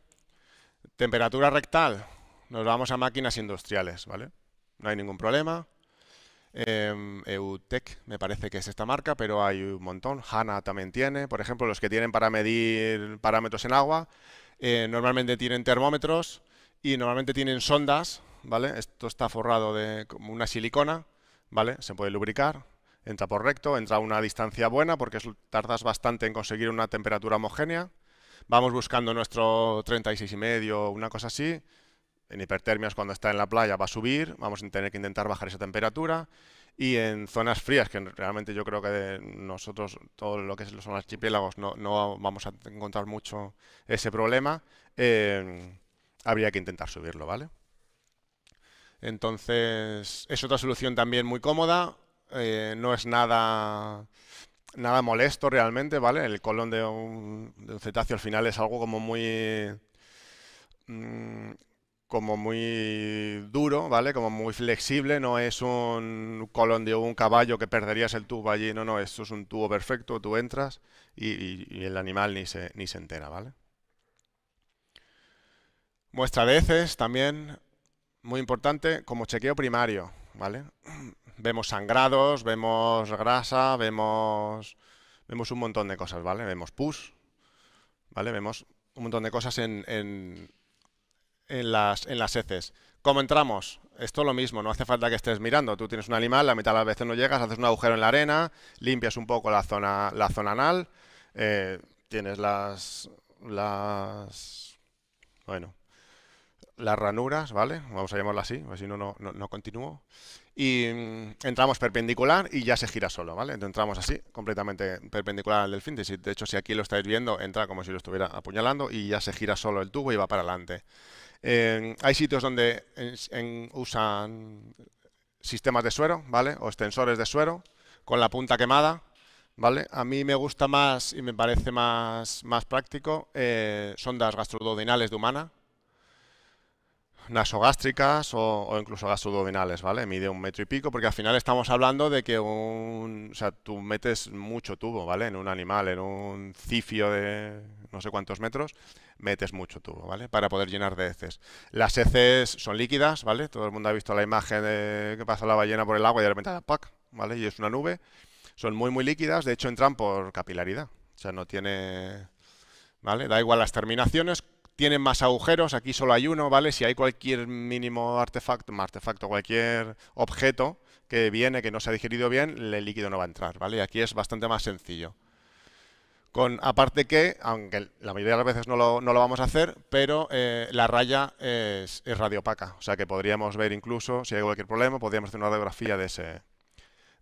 Temperatura rectal. Nos vamos a máquinas industriales, ¿vale? No hay ningún problema. Eutech, em, Eutec me parece que es esta marca, pero hay un montón. HANA también tiene, por ejemplo, los que tienen para medir parámetros en agua. Eh, normalmente tienen termómetros y normalmente tienen sondas, ¿vale? Esto está forrado de una silicona, ¿vale? Se puede lubricar, entra por recto, entra a una distancia buena porque tardas bastante en conseguir una temperatura homogénea. Vamos buscando nuestro 36,5, una cosa así. En hipertermias, cuando está en la playa, va a subir, vamos a tener que intentar bajar esa temperatura. Y en zonas frías, que realmente yo creo que nosotros, todo lo que son archipiélagos, no, vamos a encontrar mucho ese problema, eh, habría que intentar subirlo, ¿vale? Entonces, es otra solución también muy cómoda, eh, no es nada nada molesto realmente, ¿vale? El colon de un, cetáceo al final es algo como muy... Mm, como muy duro, ¿vale? Como muy flexible, no es un colón de un caballo que perderías el tubo allí, no, no, esto es un tubo perfecto, tú entras y, el animal ni se, ni se entera, ¿vale? Muestra de heces también, muy importante, como chequeo primario, ¿vale? [CLEARS THROAT] Vemos sangrados, vemos grasa, vemos, vemos un montón de cosas, ¿vale? Vemos pus, ¿vale? Vemos un montón de cosas en en las, en las heces. ¿Cómo entramos? Esto lo mismo, no hace falta que estés mirando. Tú tienes un animal, la mitad de las veces no llegas, haces un agujero en la arena, limpias un poco la zona, la zona anal, eh, tienes las, las... bueno, las ranuras, ¿vale? Vamos a llamarla así, si no, no, no, continúo. Y mm, entramos perpendicular y ya se gira solo, ¿vale? Entonces entramos así, completamente perpendicular al delfín. De hecho, si aquí lo estáis viendo, entra como si lo estuviera apuñalando y ya se gira solo el tubo y va para adelante hay sitios donde usan sistemas de suero, ¿vale? O extensores de suero con la punta quemada, ¿vale? A mí me gusta más y me parece más, más práctico eh, sondas gastrododinales de humana, nasogástricas o, incluso gastroduodenales, ¿vale? Mide un metro y pico, porque al final estamos hablando de que un, o sea, tú metes mucho tubo, ¿vale? En un animal, en un cifio de no sé cuántos metros, metes mucho tubo, ¿vale? Para poder llenar de heces. Las heces son líquidas, ¿vale? Todo el mundo ha visto la imagen de que pasa la ballena por el agua y de repente, ¡pac! ¿Vale? Y es una nube. Son muy, muy líquidas, de hecho entran por capilaridad. O sea, no tiene... ¿Vale? Da igual las terminaciones, tienen más agujeros, aquí solo hay uno, ¿vale? Si hay cualquier mínimo artefacto, artefacto, cualquier objeto que viene, que no se ha digerido bien, el líquido no va a entrar, ¿vale? aquí es bastante más sencillo. Con, aparte que, aunque la mayoría de las veces no lo, vamos a hacer, pero eh, la raya es, es, radiopaca. O sea que podríamos ver incluso, si hay cualquier problema, podríamos hacer una radiografía de, ese,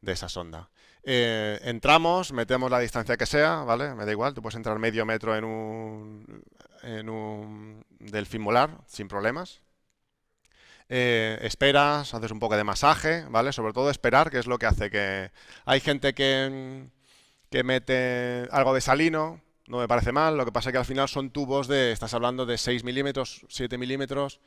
de esa sonda. Eh, entramos, metemos la distancia que sea, ¿vale? Me da igual, tú puedes entrar medio metro en un, en un, del molar sin problemas. Eh, esperas, haces un poco de masaje, ¿vale? Sobre todo esperar, que es lo que hace que... Hay gente que, mete algo de salino, no me parece mal, lo que pasa es que al final son tubos de, estás hablando de 6 milímetros, 7 milímetros,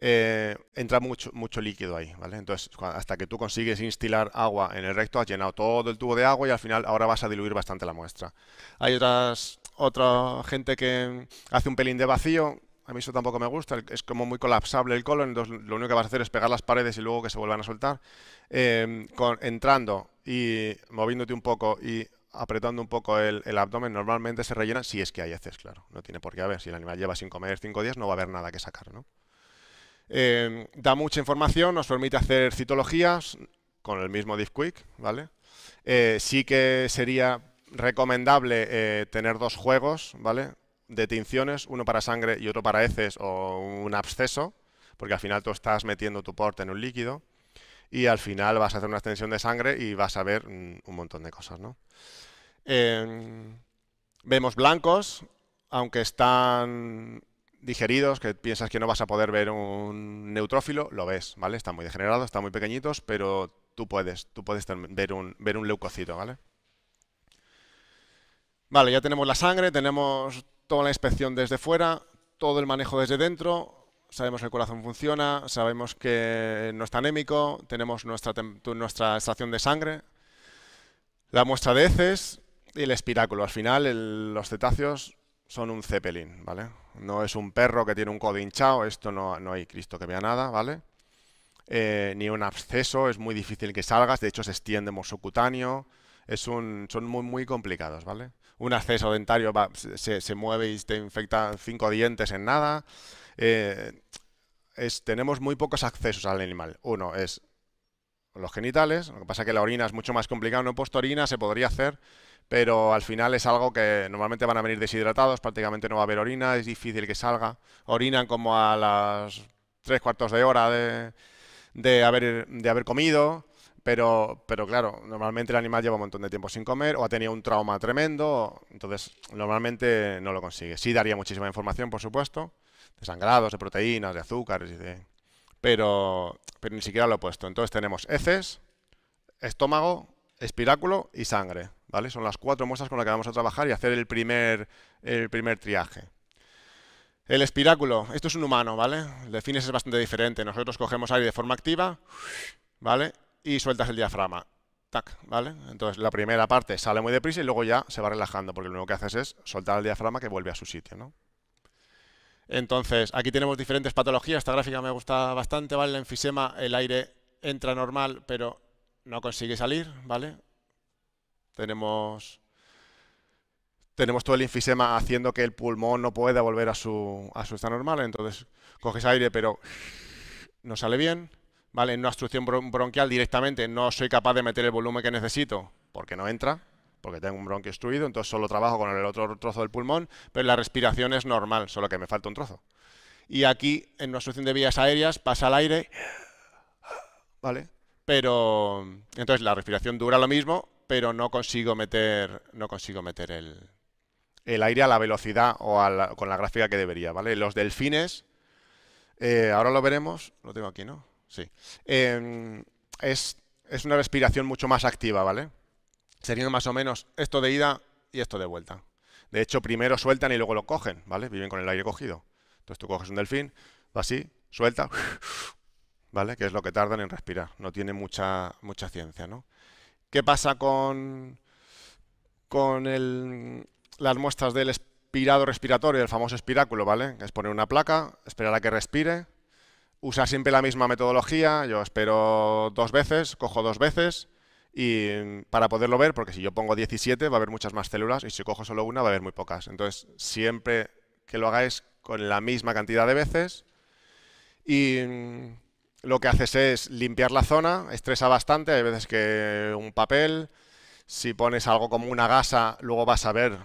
eh, entra mucho, mucho líquido ahí, ¿vale? Entonces, hasta que tú consigues instilar agua en el recto, has llenado todo el tubo de agua y al final ahora vas a diluir bastante la muestra. Hay otras otra gente que hace un pelín de vacío. A mí eso tampoco me gusta, es como muy colapsable el colon, entonces lo único que vas a hacer es pegar las paredes y luego que se vuelvan a soltar. Em, entrando y moviéndote un poco y apretando un poco el, abdomen, normalmente se rellena si es que hay heces, claro. No tiene por qué haber. Si el animal lleva sin comer cinco días, no va a haber nada que sacar. Em, da mucha información, nos permite hacer citologías con el mismo DivQuick, ¿vale? Eh, sí que sería recomendable eh, tener dos juegos, ¿vale? De tinciones, uno para sangre y otro para heces o un absceso, porque al final tú estás metiendo tu porte en un líquido y al final vas a hacer una extensión de sangre y vas a ver mm, un montón de cosas, ¿no? Em, vemos blancos, aunque están digeridos, que piensas que no vas a poder ver un neutrófilo, lo ves, ¿vale? Están muy degenerados, están muy pequeñitos, pero tú puedes, tú puedes ver un, ver un leucocito, ¿vale? Vale, ya tenemos la sangre, tenemos toda la inspección desde fuera, todo el manejo desde dentro, sabemos que el corazón funciona, sabemos que no está anémico, tenemos nuestra, nuestra extracción de sangre, la muestra de heces y el espiráculo. Al final, los cetáceos son un zeppelin, ¿vale? No es un perro que tiene un codo hinchado, esto no, hay Cristo que vea nada, ¿vale? Eh, ni un absceso, es muy difícil que salgas, de hecho se extiende cutáneo, es un, son muy, muy complicados, ¿vale? un acceso dentario va, se, se, mueve y te infecta cinco dientes en nada. Eh, es, tenemos muy pocos accesos al animal. Uno es los genitales, lo que pasa es que la orina es mucho más complicado, no he puesto orina, se podría hacer, pero al final es algo que normalmente van a venir deshidratados, prácticamente no va a haber orina, es difícil que salga. Orinan como a las tres cuartos de hora de, de haber, de haber comido. Pero, claro, normalmente el animal lleva un montón de tiempo sin comer o ha tenido un trauma tremendo, entonces normalmente no lo consigue. Sí daría muchísima información, por supuesto, de sangrados, de proteínas, de azúcares, de... Pero, pero ni siquiera lo he puesto. Entonces tenemos heces, estómago, espiráculo y sangre. ¿vale? Son las cuatro muestras con las que vamos a trabajar y hacer el primer, el primer triaje. El espiráculo, esto es un humano, ¿vale? El de fines es bastante diferente. Nosotros cogemos aire de forma activa, ¿vale? y sueltas el diafragma. Tac, ¿vale? Entonces la primera parte sale muy deprisa y luego ya se va relajando, porque lo único que haces es soltar el diafragma que vuelve a su sitio, ¿no? Entonces, aquí tenemos diferentes patologías. Esta gráfica me gusta bastante, ¿vale? El enfisema, el aire entra normal, pero no consigue salir, ¿vale? Tenemos, tenemos todo el enfisema haciendo que el pulmón no pueda volver a su, a su estado normal. Entonces, coges aire, pero no sale bien. ¿vale? En una obstrucción bronquial directamente no soy capaz de meter el volumen que necesito porque no entra, porque tengo un bronquio obstruido, entonces solo trabajo con el otro trozo del pulmón, pero la respiración es normal, solo que me falta un trozo. Y aquí, en una obstrucción de vías aéreas, pasa el aire, ¿vale? Pero, entonces la respiración dura lo mismo, pero no consigo meter, no consigo meter el, el aire a la velocidad o con la gráfica que debería, ¿vale? Los delfines, eh, ahora lo veremos, lo tengo aquí, ¿no? sí. Em, es, una respiración mucho más activa, ¿vale? Sería más o menos esto de ida y esto de vuelta. De hecho, primero sueltan y luego lo cogen, ¿vale? Viven con el aire cogido. Entonces tú coges un delfín, va así, suelta, [LAUGHS] ¿vale? Que es lo que tardan en respirar. No tiene mucha, mucha ciencia, ¿no? ¿Qué pasa con, con el, las muestras del espirado respiratorio, del famoso espiráculo, ¿vale? Es poner una placa, esperar a que respire, usa siempre la misma metodología, yo espero dos veces, cojo dos veces y para poderlo ver, porque si yo pongo 17 va a haber muchas más células y si cojo solo una va a haber muy pocas. Entonces, siempre que lo hagáis con la misma cantidad de veces y lo que haces es limpiar la zona, estresa bastante, hay veces que un papel, si pones algo como una gasa, luego vas a ver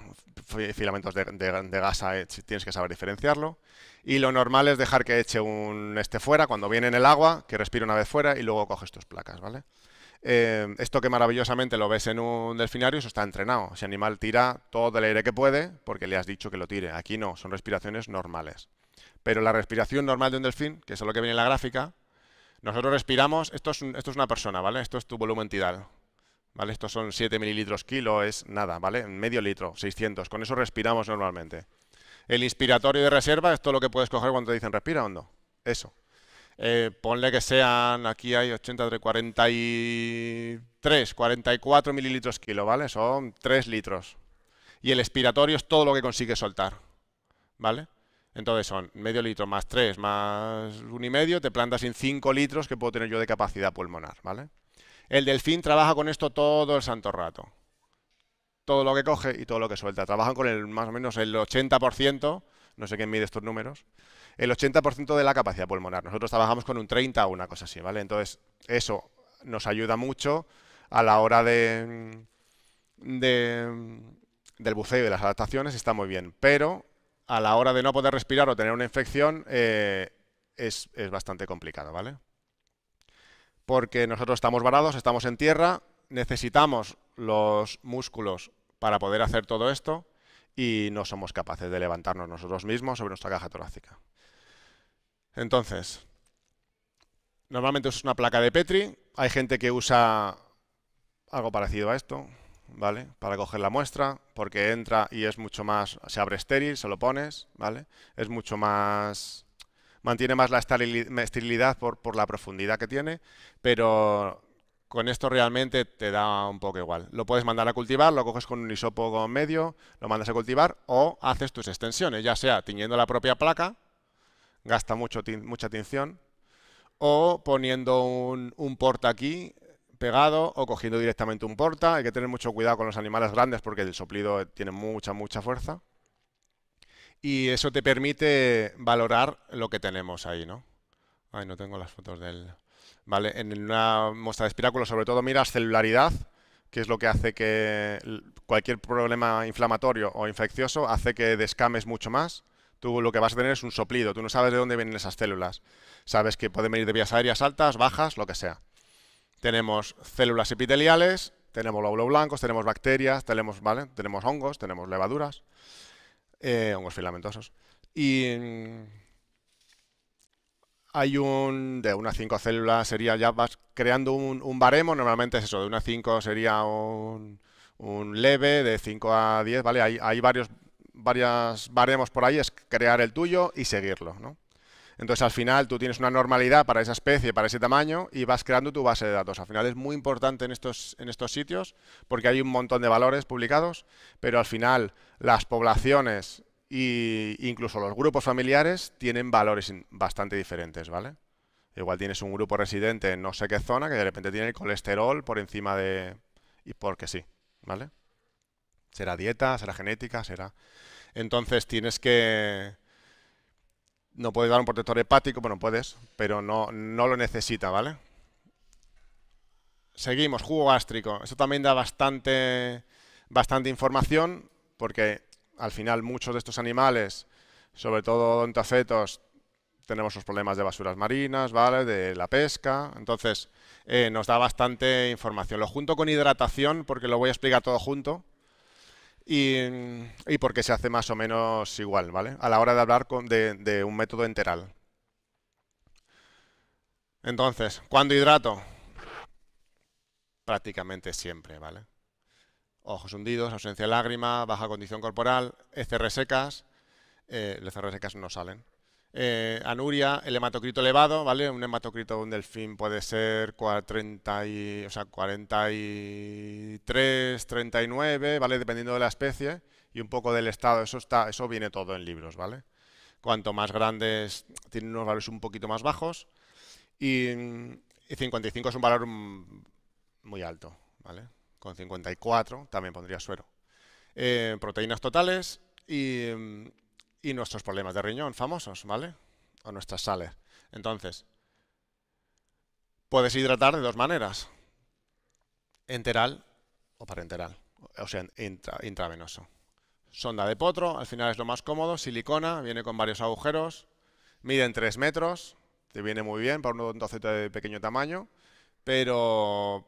filamentos de, gas gasa eh, tienes que saber diferenciarlo. Y lo normal es dejar que eche un este fuera cuando viene en el agua, que respire una vez fuera y luego coges tus placas, ¿vale? Eh, esto que maravillosamente lo ves en un delfinario, eso está entrenado. Ese animal tira todo el aire que puede porque le has dicho que lo tire. Aquí no, son respiraciones normales. Pero la respiración normal de un delfín, que es lo que viene en la gráfica, nosotros respiramos, esto es, esto es una persona, ¿vale? Esto es tu volumen tidal. ¿vale? Estos son 7 mililitros kilo, es nada, ¿vale? Medio litro, 600, con eso respiramos normalmente. El inspiratorio de reserva es todo lo que puedes coger cuando te dicen respira o no, eso. Eh, ponle que sean, aquí hay 80, 43, 44 mililitros kilo, ¿vale? Son 3 litros. Y el expiratorio es todo lo que consigues soltar, ¿vale? Entonces son medio litro más 3 más un y te plantas en 5 litros que puedo tener yo de capacidad pulmonar, ¿vale? El delfín trabaja con esto todo el santo rato. Todo lo que coge y todo lo que suelta. Trabajan con el, más o menos el 80%, no sé quién mide estos números, el 80% de la capacidad pulmonar. Nosotros trabajamos con un 30 o una cosa así, ¿vale? Entonces, eso nos ayuda mucho a la hora de, del buceo y de las adaptaciones, está muy bien. Pero a la hora de no poder respirar o tener una infección, eh, es, es bastante complicado, ¿vale? porque nosotros estamos varados, estamos en tierra, necesitamos los músculos para poder hacer todo esto y no somos capaces de levantarnos nosotros mismos sobre nuestra caja torácica. Entonces, normalmente es una placa de Petri, hay gente que usa algo parecido a esto, ¿vale? Para coger la muestra, porque entra y es mucho más, se abre estéril, se lo pones, ¿vale? Es mucho más mantiene más la esterilidad por, la profundidad que tiene, pero con esto realmente te da un poco igual. Lo puedes mandar a cultivar, lo coges con un hisopo medio, lo mandas a cultivar o haces tus extensiones, ya sea tiñendo la propia placa, gasta mucho, mucha tinción, o poniendo un, un, porta aquí pegado o cogiendo directamente un porta. Hay que tener mucho cuidado con los animales grandes porque el soplido tiene mucha, mucha fuerza y eso te permite valorar lo que tenemos ahí, ¿no? Ay, no tengo las fotos del... Vale, en una muestra de espiráculo, sobre todo miras celularidad, que es lo que hace que cualquier problema inflamatorio o infeccioso hace que descames mucho más. Tú lo que vas a tener es un soplido, tú no sabes de dónde vienen esas células. Sabes que pueden venir de vías aéreas altas, bajas, lo que sea. Tenemos células epiteliales, tenemos glóbulos blancos, tenemos bacterias, tenemos, ¿vale? tenemos hongos, tenemos levaduras. Eh, hongos filamentosos. Y mm, hay un, de unas cinco células sería, ya vas creando un, baremo, normalmente es eso, de unas cinco sería un, un, leve, de 5 a 10, ¿vale? Hay, hay varios, varias baremos por ahí, es crear el tuyo y seguirlo, ¿no? Entonces al final tú tienes una normalidad para esa especie, para ese tamaño y vas creando tu base de datos. Al final es muy importante en estos, en estos sitios porque hay un montón de valores publicados, pero al final las poblaciones e incluso los grupos familiares tienen valores bastante diferentes, ¿vale? Igual tienes un grupo residente en no sé qué zona que de repente tiene el colesterol por encima de... y porque sí, ¿vale? Será dieta, será genética, será... Entonces tienes que no puedes dar un protector hepático, bueno, puedes, pero no, no lo necesita, ¿vale? Seguimos, jugo gástrico. Esto también da bastante, bastante información, porque al final muchos de estos animales, sobre todo dontafetos, tenemos los problemas de basuras marinas, ¿vale? De la pesca. Entonces, eh, nos da bastante información. Lo junto con hidratación, porque lo voy a explicar todo junto. Y, porque se hace más o menos igual, ¿vale? A la hora de hablar de, un método enteral. Entonces, ¿cuándo hidrato? Prácticamente siempre, ¿vale? Ojos hundidos, ausencia de lágrima, baja condición corporal, ECR secas. Eh, las ECR secas no salen. Eh, anuria, el hematocrito elevado, ¿vale? Un hematocrito de un delfín puede ser 40 43, 39, ¿vale? Dependiendo de la especie y un poco del estado, eso, está, eso viene todo en libros, ¿vale? Cuanto más grandes, tienen unos valores un poquito más bajos y, 55 es un valor muy alto, ¿vale? Con 54 también pondría suero. Eh, proteínas totales y y nuestros problemas de riñón famosos, ¿vale? O nuestras sales. Entonces, puedes hidratar de dos maneras, enteral o parenteral, o sea, intravenoso. Sonda de potro, al final es lo más cómodo, silicona, viene con varios agujeros, mide en 3 metros, te viene muy bien para un docente de pequeño tamaño, pero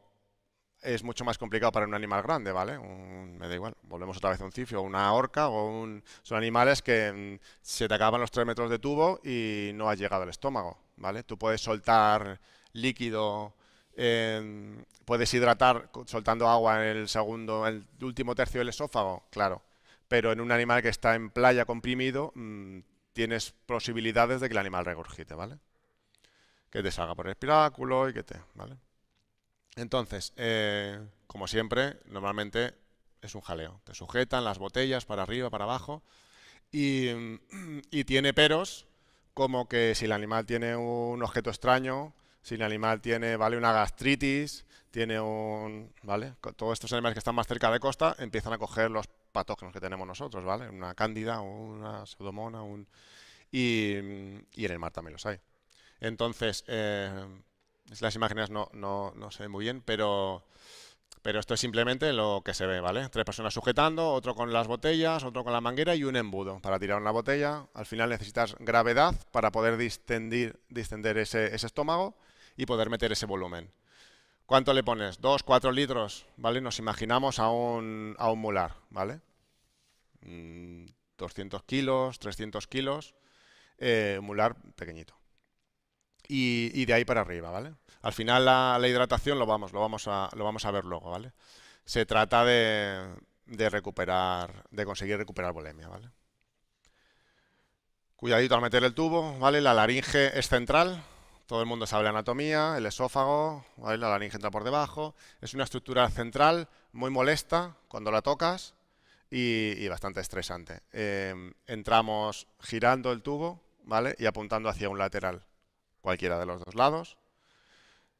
es mucho más complicado para un animal grande, ¿vale? Un, me da igual, volvemos otra vez a un cifio, una orca o un... Son animales que mm, se te acaban los tres metros de tubo y no ha llegado al estómago, ¿vale? Tú puedes soltar líquido, em, puedes hidratar soltando agua en el segundo, el último tercio del esófago, claro. Pero en un animal que está en playa comprimido, mm, tienes posibilidades de que el animal regurgite, ¿vale? Que te salga por el espiráculo y que te... ¿vale? Entonces, eh, como siempre, normalmente es un jaleo. Te sujetan las botellas para arriba, para abajo, y, tiene peros, como que si el animal tiene un objeto extraño, si el animal tiene, vale, una gastritis, tiene un, vale, todos estos animales que están más cerca de costa empiezan a coger los patógenos que tenemos nosotros, ¿vale? Una cándida, una pseudomona, un... Y, en el mar también los hay. Entonces, eh, las imágenes no, se ven muy bien, pero, pero esto es simplemente lo que se ve, ¿vale? Tres personas sujetando, otro con las botellas, otro con la manguera y un embudo para tirar una botella. Al final necesitas gravedad para poder distender ese, estómago y poder meter ese volumen. ¿Cuánto le pones? ¿Dos, cuatro litros? ¿Vale? Nos imaginamos a un, a molar, ¿vale? 200 mm, kilos, 300 kilos, eh, mular pequeñito y, de ahí para arriba, ¿vale? Al final la, hidratación lo vamos, lo, vamos a, lo vamos a ver luego, ¿vale? Se trata de, recuperar, de conseguir recuperar bulimia, ¿vale? Cuidadito al meter el tubo, ¿vale? La laringe es central, todo el mundo sabe la anatomía, el esófago, la laringe entra por debajo, es una estructura central muy molesta cuando la tocas y, bastante estresante. Eh, entramos girando el tubo, ¿vale? Y apuntando hacia un lateral cualquiera de los dos lados.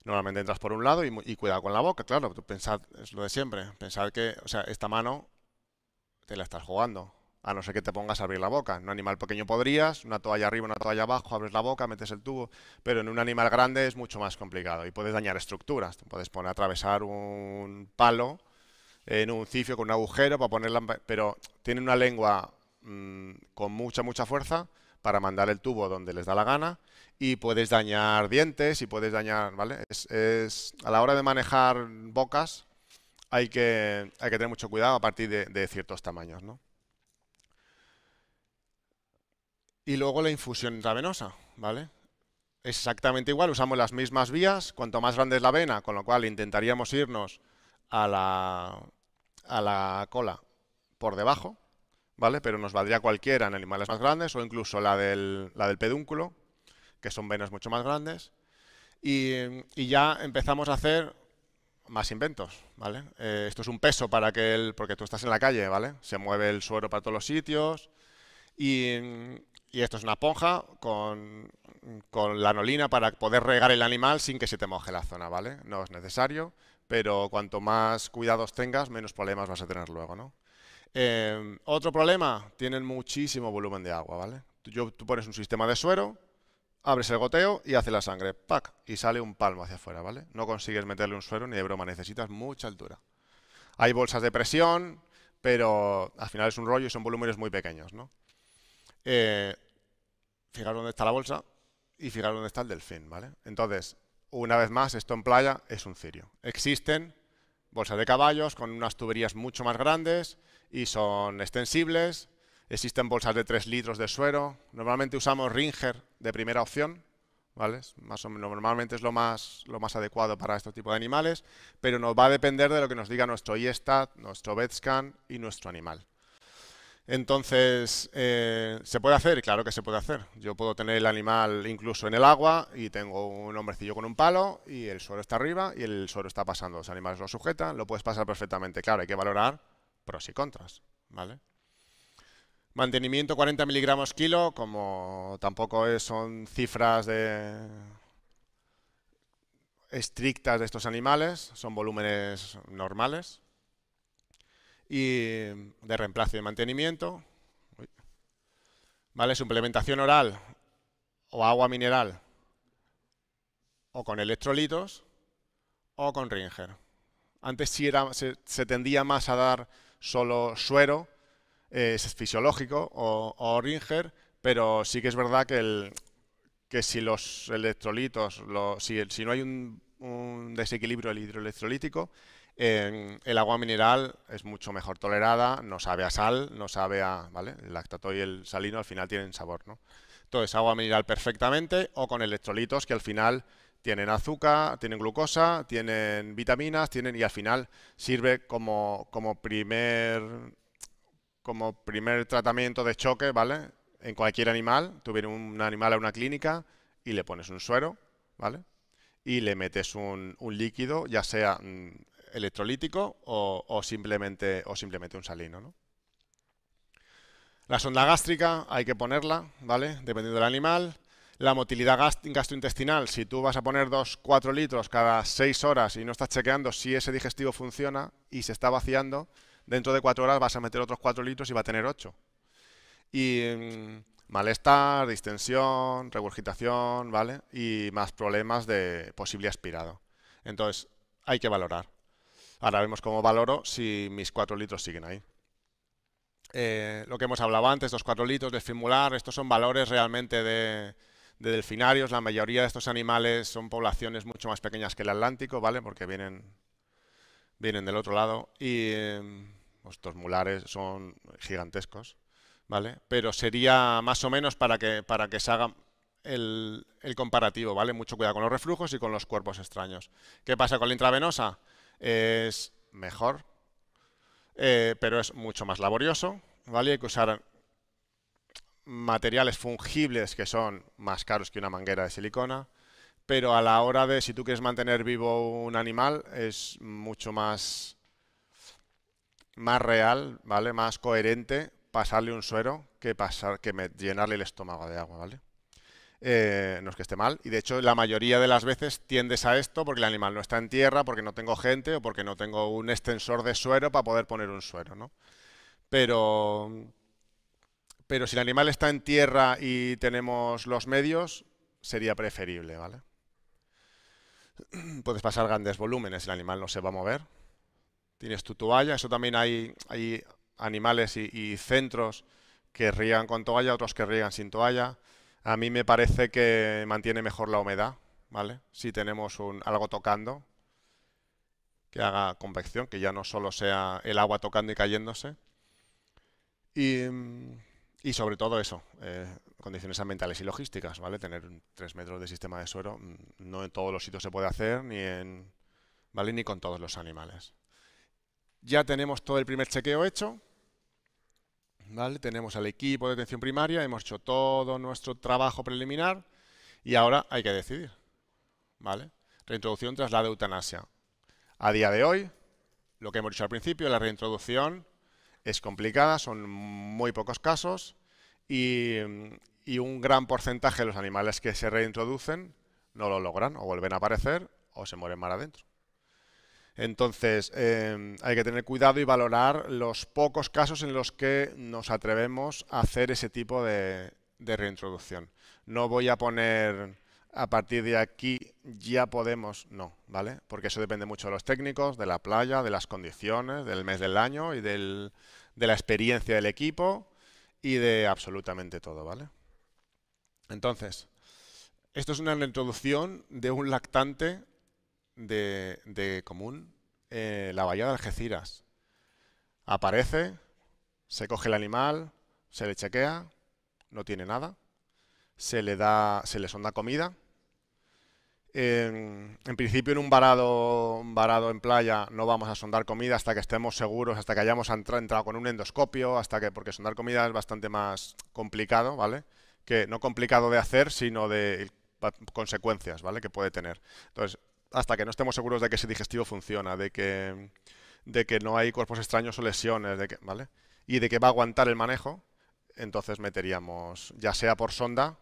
Normalmente entras por un lado y, y cuidado con la boca, claro, pensad, es lo de siempre, pensad que, o sea, esta mano te la estás jugando, a no ser que te pongas a abrir la boca. En un animal pequeño podrías, una toalla arriba, una toalla abajo, abres la boca, metes el tubo, pero en un animal grande es mucho más complicado y puedes dañar estructuras. Te puedes poner a atravesar un palo en un cifio con un agujero para ponerla, pero tiene una lengua mm, con mucha, mucha fuerza para mandar el tubo donde les da la gana y puedes dañar dientes y puedes dañar, ¿vale? Es, a la hora de manejar bocas hay que, que tener mucho cuidado a partir de, ciertos tamaños, ¿no? Y luego la infusión intravenosa, ¿vale? exactamente igual, usamos las mismas vías, cuanto más grande es la vena, con lo cual intentaríamos irnos a la, a la cola por debajo, ¿vale? Pero nos valdría cualquiera en animales más grandes o incluso la la del pedúnculo, que son venas mucho más grandes. Y, ya empezamos a hacer más inventos, ¿vale? Eh, esto es un peso para que el, porque tú estás en la calle, ¿vale? Se mueve el suero para todos los sitios y, esto es una ponja... con, la lanolina para poder regar el animal sin que se te moje la zona, ¿vale? No es necesario, pero cuanto más cuidados tengas, menos problemas vas a tener luego, ¿no? Eh, otro problema, tienen muchísimo volumen de agua, ¿vale? tú pones un sistema de suero Abres el goteo y hace la sangre. ¡Pac! Y sale un palmo hacia afuera, ¿vale? No consigues meterle un suero ni de broma, necesitas mucha altura. Hay bolsas de presión, pero al final es un rollo y son volúmenes muy pequeños, ¿no? Eh, fijaros dónde está la bolsa y fijaros dónde está el delfín, ¿vale? Entonces, una vez más, esto en playa es un cirio. Existen bolsas de caballos con unas tuberías mucho más grandes y son extensibles Existen bolsas de 3 litros de suero. Normalmente usamos Ringer de primera opción, ¿vale? Más o menos, normalmente es lo más, lo más adecuado para este tipo de animales, pero nos va a depender de lo que nos diga nuestro iStat nuestro VetScan y nuestro animal. Entonces, eh, ¿se puede hacer? Claro que se puede hacer. Yo puedo tener el animal incluso en el agua y tengo un hombrecillo con un palo y el suero está arriba y el suero está pasando. Los animales lo sujetan, lo puedes pasar perfectamente. Claro, hay que valorar pros y contras, ¿vale? Mantenimiento 40 miligramos kilo, como tampoco es, son cifras de estrictas de estos animales, son volúmenes normales. Y de reemplazo y de mantenimiento. ¿Vale? Suplementación oral o agua mineral o con electrolitos o con Ringer. Antes sí era, se tendía más a dar solo suero, eh, es fisiológico o, Ringer, pero sí que es verdad que, el, que si los electrolitos, si, si, no hay un, desequilibrio hidroelectrolítico, el agua mineral es mucho mejor tolerada, no sabe a sal, no sabe a... El lactato y el salino al final tienen sabor. ¿no? Entonces, agua mineral perfectamente o con electrolitos que al final tienen azúcar, tienen glucosa, tienen vitaminas, tienen y al final sirve como, como primer como primer tratamiento de choque, ¿vale? En cualquier animal, tú vienes un animal a una clínica y le pones un suero, ¿vale? Y le metes un, líquido, ya sea mm, electrolítico o, simplemente, o simplemente un salino, La sonda gástrica hay que ponerla, ¿vale? Dependiendo del animal. La motilidad gastrointestinal, si tú vas a poner 2, 4 litros cada 6 horas y no estás chequeando si ese digestivo funciona y se está vaciando, dentro de cuatro horas vas a meter otros cuatro litros y va a tener ocho. Y mm, malestar, distensión, regurgitación, ¿vale? Y más problemas de posible aspirado. Entonces, hay que valorar. Ahora vemos cómo valoro si mis cuatro litros siguen ahí. Eh, lo que hemos hablado antes, los cuatro litros de fimular, estos son valores realmente de, delfinarios. La mayoría de estos animales son poblaciones mucho más pequeñas que el Atlántico, ¿vale? Porque vienen, vienen del otro lado. Y em, estos mulares son gigantescos, ¿vale? Pero sería más o menos para que, para que se haga el, comparativo, ¿vale? Mucho cuidado con los reflujos y con los cuerpos extraños. ¿Qué pasa con la intravenosa? Es mejor, eh, pero es mucho más laborioso, ¿vale? Hay que usar materiales fungibles que son más caros que una manguera de silicona, pero a la hora de, si tú quieres mantener vivo un animal, es mucho más más real, ¿vale? Más coherente pasarle un suero que, pasar, que llenarle el estómago de agua, ¿vale? Eh, no es que esté mal. Y de hecho, la mayoría de las veces tiendes a esto porque el animal no está en tierra, porque no tengo gente o porque no tengo un extensor de suero para poder poner un suero, ¿no? Pero, pero si el animal está en tierra y tenemos los medios, sería preferible, ¿vale? [CLEARS THROAT] Puedes pasar grandes volúmenes, el animal no se va a mover, tienes tu toalla, eso también hay, animales y, centros que riegan con toalla, otros que riegan sin toalla. A mí me parece que mantiene mejor la humedad, ¿vale? Si tenemos algo tocando que haga convección, que ya no solo sea el agua tocando y cayéndose. Y, sobre todo eso, eh, condiciones ambientales y logísticas, ¿vale? Tener tres metros de sistema de suero mm, no en todos los sitios se puede hacer, ni en, Ni con todos los animales. Ya tenemos todo el primer chequeo hecho. ¿vale? Tenemos al equipo de atención primaria, hemos hecho todo nuestro trabajo preliminar y ahora hay que decidir. ¿vale? Reintroducción tras la de eutanasia. A día de hoy, lo que hemos dicho al principio, la reintroducción es complicada, son muy pocos casos y, y un gran porcentaje de los animales que se reintroducen no lo logran o vuelven a aparecer o se mueren mal adentro. Entonces, em, hay que tener cuidado y valorar los pocos casos en los que nos atrevemos a hacer ese tipo de, reintroducción. No voy a poner a partir de aquí ya podemos, no, ¿vale? Porque eso depende mucho de los técnicos, de la playa, de las condiciones, del mes del año y del, de la experiencia del equipo y de absolutamente todo, ¿vale? Entonces, esto es una reintroducción de un lactante de, común eh, la bahía de Algeciras. Aparece, se coge el animal, se le chequea, no tiene nada, se le da, se le sonda comida. En, principio, en un varado, varado en playa no vamos a sondar comida hasta que estemos seguros, hasta que hayamos entrado con un endoscopio, hasta que, porque sondar comida es bastante más complicado, ¿vale? Que no complicado de hacer, sino de consecuencias, ¿vale? Que puede tener. Entonces, hasta que no estemos seguros de que ese digestivo funciona, de que, de que no hay cuerpos extraños o lesiones, de que, ¿vale? Y de que va a aguantar el manejo, entonces meteríamos, ya sea por sonda,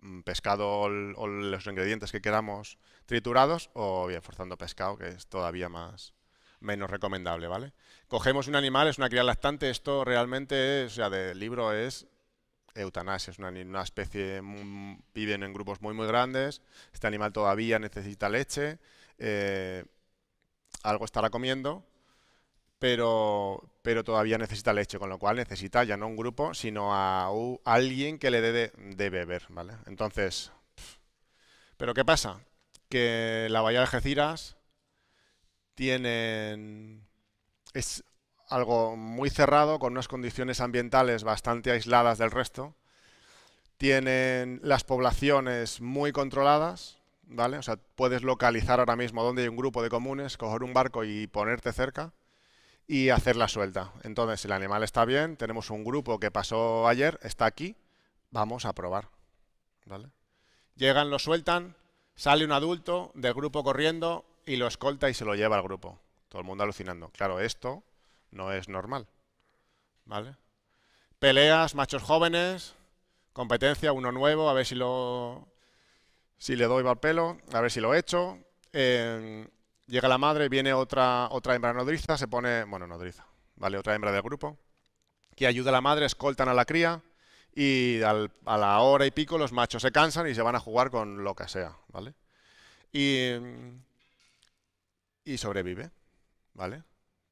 mm, pescado o, los ingredientes que queramos triturados, o bien forzando pescado, que es todavía más menos recomendable, ¿vale? Cogemos un animal, es una cría lactante, esto realmente, o sea, del libro es eutanasia, es una, especie, mm, viven en grupos muy muy grandes, este animal todavía necesita leche, eh, algo estará comiendo, pero, pero todavía necesita leche, con lo cual necesita ya no un grupo, sino a, alguien que le dé de, beber, ¿vale? Entonces, ¿pero qué pasa? Que la bahía de Algeciras tienen... Es, algo muy cerrado, con unas condiciones ambientales bastante aisladas del resto. Tienen las poblaciones muy controladas, ¿vale? O sea, puedes localizar ahora mismo dónde hay un grupo de comunes, coger un barco y ponerte cerca y hacer la suelta. Entonces, si el animal está bien, tenemos un grupo que pasó ayer, está aquí, vamos a probar. ¿vale? Llegan, lo sueltan, sale un adulto del grupo corriendo y lo escolta y se lo lleva al grupo. Todo el mundo alucinando. Claro, esto no es normal. ¿Vale? Peleas, machos jóvenes, competencia, uno nuevo, a ver si lo. si le doy al pelo, a ver si lo he hecho. llega la madre, viene otra, otra hembra nodriza, se pone. Bueno, nodriza, ¿vale? Otra hembra del grupo. Que ayuda a la madre, escoltan a la cría y a la hora y pico los machos se cansan y se van a jugar con lo que sea, ¿vale? Y, y sobrevive, ¿vale?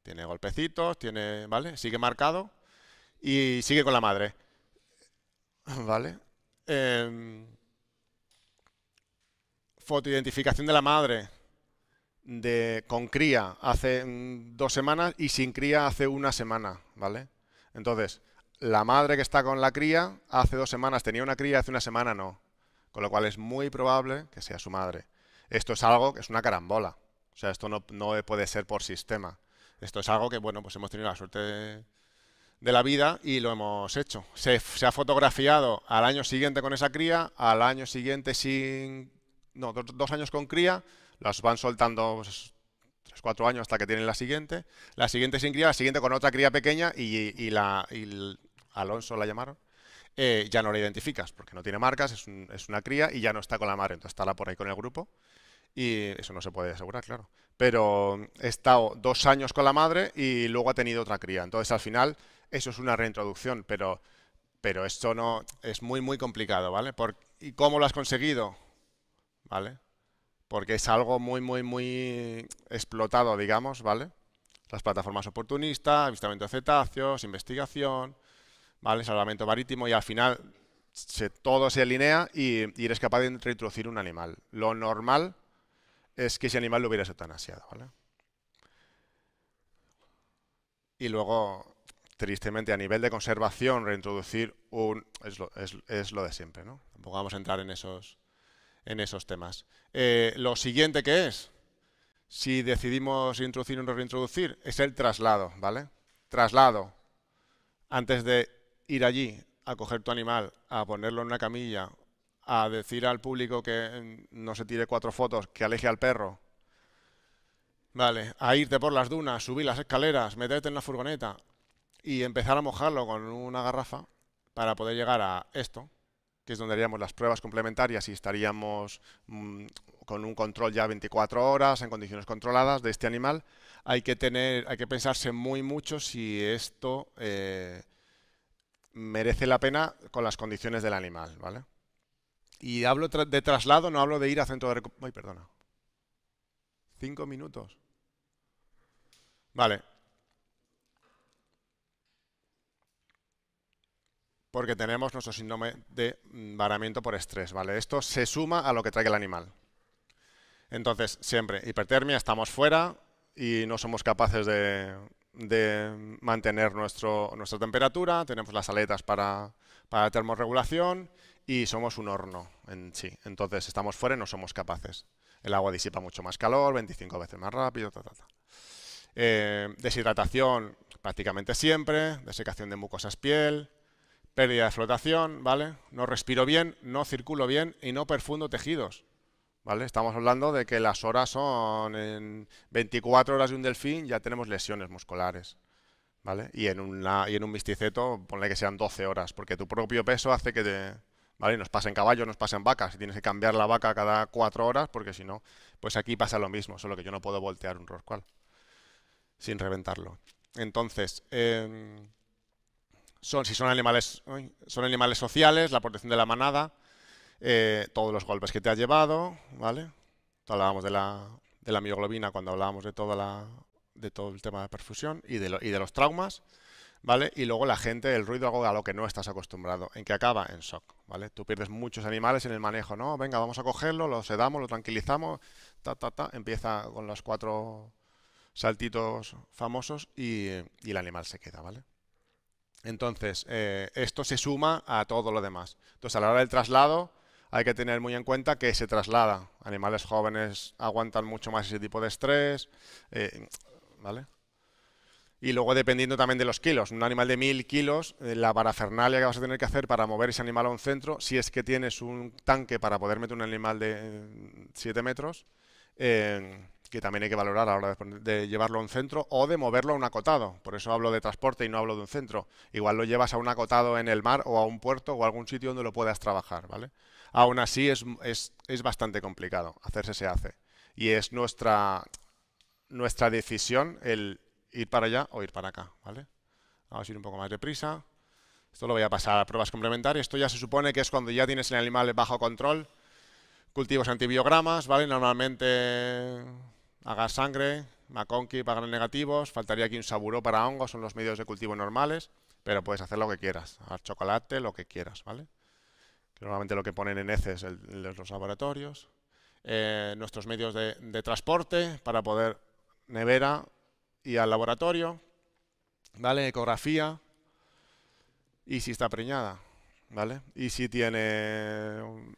Tiene golpecitos, tiene, ¿vale? Sigue marcado y sigue con la madre. [CLEARS THROAT] ¿Vale? Em, fotoidentificación de la madre de, con cría hace mm, dos semanas y sin cría hace una semana, ¿vale? Entonces, la madre que está con la cría hace dos semanas tenía una cría, hace una semana no. Con lo cual es muy probable que sea su madre. Esto es algo que es una carambola. O sea, esto no puede ser por sistema. Esto es algo que, bueno, pues hemos tenido la suerte de, la vida y lo hemos hecho. Se, ha fotografiado al año siguiente con esa cría, al año siguiente sin... No, dos, años con cría, las van soltando tres pues, tres, cuatro años hasta que tienen la siguiente, la siguiente sin cría, la siguiente con otra cría pequeña y, la, y Alonso la llamaron. Eh, ya no la identificas porque no tiene marcas, es, es, una cría y ya no está con la madre, entonces la por ahí con el grupo y eso no se puede asegurar, claro. Pero mm, he estado dos años con la madre y luego ha tenido otra cría. Entonces, al final, eso es una reintroducción, pero, pero esto no es muy, muy complicado, ¿vale? ¿Y cómo lo has conseguido? ¿Vale? Porque es algo muy, muy, muy explotado, digamos, ¿vale? Las plataformas oportunistas, avistamiento de cetáceos, investigación, ¿vale? Salvamento marítimo y al final se, todo se alinea y, y eres capaz de reintroducir un animal. Lo normal es que ese animal lo hubiera eutanasiado, ¿vale? Y luego, tristemente, a nivel de conservación, reintroducir un... es lo, de siempre, ¿no? Tampoco vamos a entrar en esos, en esos temas. Eh, lo siguiente que es, si decidimos introducir o no reintroducir, es el traslado, ¿vale? Traslado. Antes de ir allí a coger tu animal, a ponerlo en una camilla a decir al público que mm, no se tire cuatro fotos, que aleje al perro, vale, a irte por las dunas, subir las escaleras, meterte en la furgoneta y empezar a mojarlo con una garrafa para poder llegar a esto, que es donde haríamos las pruebas complementarias y estaríamos mm, con un control ya 24 horas, en condiciones controladas de este animal, hay que, tener, hay que pensarse muy mucho si esto eh, merece la pena con las condiciones del animal, ¿vale? Y hablo de traslado, no hablo de ir a centro de recuperación. Ay, perdona. Cinco minutos. Vale. Porque tenemos nuestro síndrome de mm, varamiento por estrés, ¿vale? Esto se suma a lo que trae el animal. Entonces, siempre, hipertermia, estamos fuera y no somos capaces de, mantener nuestra temperatura, tenemos las aletas para, para termorregulación y somos un horno en sí. Entonces estamos fuera y no somos capaces. El agua disipa mucho más calor, 25 veces más rápido, ta, ta, ta. Eh, deshidratación prácticamente siempre, desecación de mucosas piel, pérdida de flotación, ¿vale? No respiro bien, no circulo bien y no perfundo tejidos. ¿Vale? Estamos hablando de que las horas son en 24 horas de un delfín ya tenemos lesiones musculares. ¿Vale? Y en, y en un misticeto, ponle que sean 12 horas, porque tu propio peso hace que te, ¿vale? Nos pasen caballos, nos pasen vacas, y tienes que cambiar la vaca cada cuatro horas, porque si no, pues aquí pasa lo mismo, solo que yo no puedo voltear un roscual sin reventarlo. Entonces, em, son, si son animales, son animales sociales, la protección de la manada, eh, todos los golpes que te ha llevado, ¿vale? Hablábamos de la, mioglobina cuando hablábamos de de todo el tema de perfusión y de los traumas. ¿vale? Y luego la gente, el ruido, algo a lo que no estás acostumbrado, en que acaba en shock, ¿vale? Tú pierdes muchos animales en el manejo, ¿no? Venga, vamos a cogerlo, lo sedamos, lo tranquilizamos, ta, ta, ta, empieza con los cuatro saltitos famosos y, el animal se queda, ¿vale? Entonces, eh, esto se suma a todo lo demás. Entonces, a la hora del traslado, hay que tener muy en cuenta que se traslada. Animales jóvenes aguantan mucho más ese tipo de estrés, eh, ¿vale? Y luego dependiendo también de los kilos. Un animal de 1000 kilos, eh, la parafernalia que vas a tener que hacer para mover ese animal a un centro, si es que tienes un tanque para poder meter un animal de 7 mm, metros, eh, que también hay que valorar a la hora de, llevarlo a un centro o de moverlo a un acotado. Por eso hablo de transporte y no hablo de un centro. Igual lo llevas a un acotado en el mar o a un puerto o a algún sitio donde lo puedas trabajar, ¿vale? Aún así es, es bastante complicado. Hacerse se hace. Y es nuestra, nuestra decisión el ir para allá o ir para acá, ¿vale? Vamos a ir un poco más deprisa. Esto lo voy a pasar a pruebas complementarias. Esto ya se supone que es cuando ya tienes el animal bajo control. Cultivos antibiogramas, ¿vale? Normalmente haga sangre, maconqui para negativos, faltaría aquí un saburó para hongos, son los medios de cultivo normales, pero puedes hacer lo que quieras, al chocolate, lo que quieras, ¿vale? Que normalmente lo que ponen en heces en los laboratorios. Eh, nuestros medios de, de transporte para poder nevera, y al laboratorio, ¿vale? Ecografía y si está preñada, ¿vale? Y si tiene um,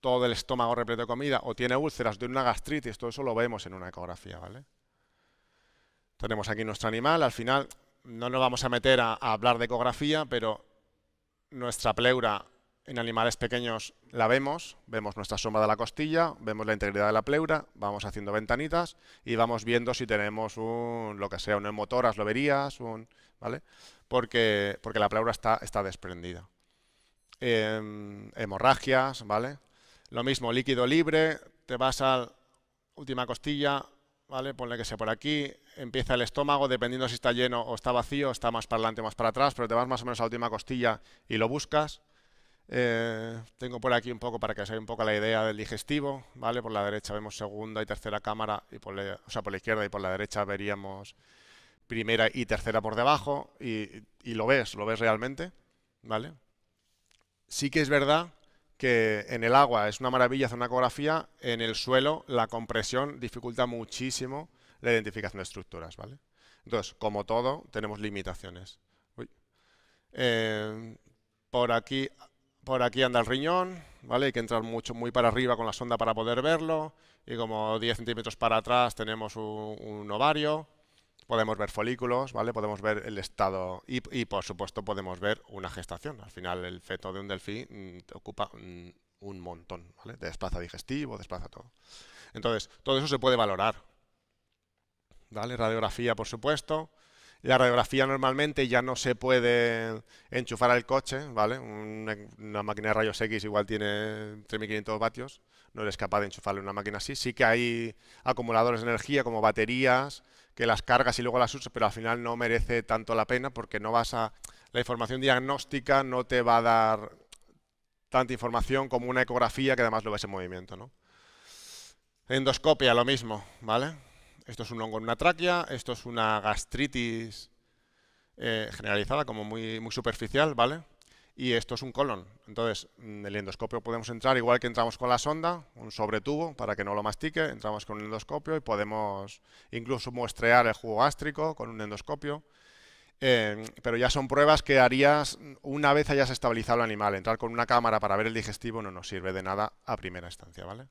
todo el estómago repleto de comida o tiene úlceras, de una gastritis, todo eso lo vemos en una ecografía, ¿vale? Tenemos aquí nuestro animal, al final no nos vamos a meter a, a hablar de ecografía, pero nuestra pleura en animales pequeños la vemos, vemos nuestra sombra de la costilla, vemos la integridad de la pleura, vamos haciendo ventanitas y vamos viendo si tenemos un, lo que sea, un hemotoras, lo verías, un, ¿vale? Porque, porque la pleura está, está desprendida. Em, hemorragias, ¿vale? Lo mismo, líquido libre, te vas a última costilla, ¿vale? Ponle que sea por aquí, empieza el estómago, dependiendo si está lleno o está vacío, está más para adelante o más para atrás, pero te vas más o menos a la última costilla y lo buscas. Eh, tengo por aquí un poco para que os haya un poco la idea del digestivo, ¿vale? Por la derecha vemos segunda y tercera cámara, y por o sea, por la izquierda y por la derecha veríamos primera y tercera por debajo, y, lo ves, lo ves realmente, ¿vale? Sí que es verdad que en el agua es una maravilla hacer una ecografía, en el suelo la compresión dificulta muchísimo la identificación de estructuras, ¿vale? Entonces, como todo, tenemos limitaciones. Eh, por aquí por aquí anda el riñón, ¿vale? Hay que entrar mucho, muy para arriba con la sonda para poder verlo. Y como 10 centímetros para atrás tenemos un, ovario. Podemos ver folículos, ¿vale? Podemos ver el estado y, y, por supuesto podemos ver una gestación. Al final el feto de un delfín mm, ocupa mm, un montón, ¿vale? Desplaza digestivo, desplaza todo. Entonces, todo eso se puede valorar. ¿Vale? Radiografía, por supuesto. La radiografía normalmente ya no se puede enchufar al coche, ¿vale? Una, máquina de rayos X igual tiene 3.500 vatios, no eres capaz de enchufarle una máquina así. Sí que hay acumuladores de energía como baterías, que las cargas y luego las usas, pero al final no merece tanto la pena porque no vas a... La información diagnóstica no te va a dar tanta información como una ecografía que además lo ves en movimiento, ¿no? Endoscopia, lo mismo, ¿vale? Esto es un hongo en una tráquea, esto es una gastritis eh, generalizada, como muy, muy superficial, ¿vale? Y esto es un colon. Entonces, en mm, el endoscopio podemos entrar igual que entramos con la sonda, un sobretubo para que no lo mastique, entramos con un endoscopio y podemos incluso muestrear el jugo gástrico con un endoscopio. Eh, pero ya son pruebas que harías una vez hayas estabilizado el animal. Entrar con una cámara para ver el digestivo no nos sirve de nada a primera instancia, ¿vale?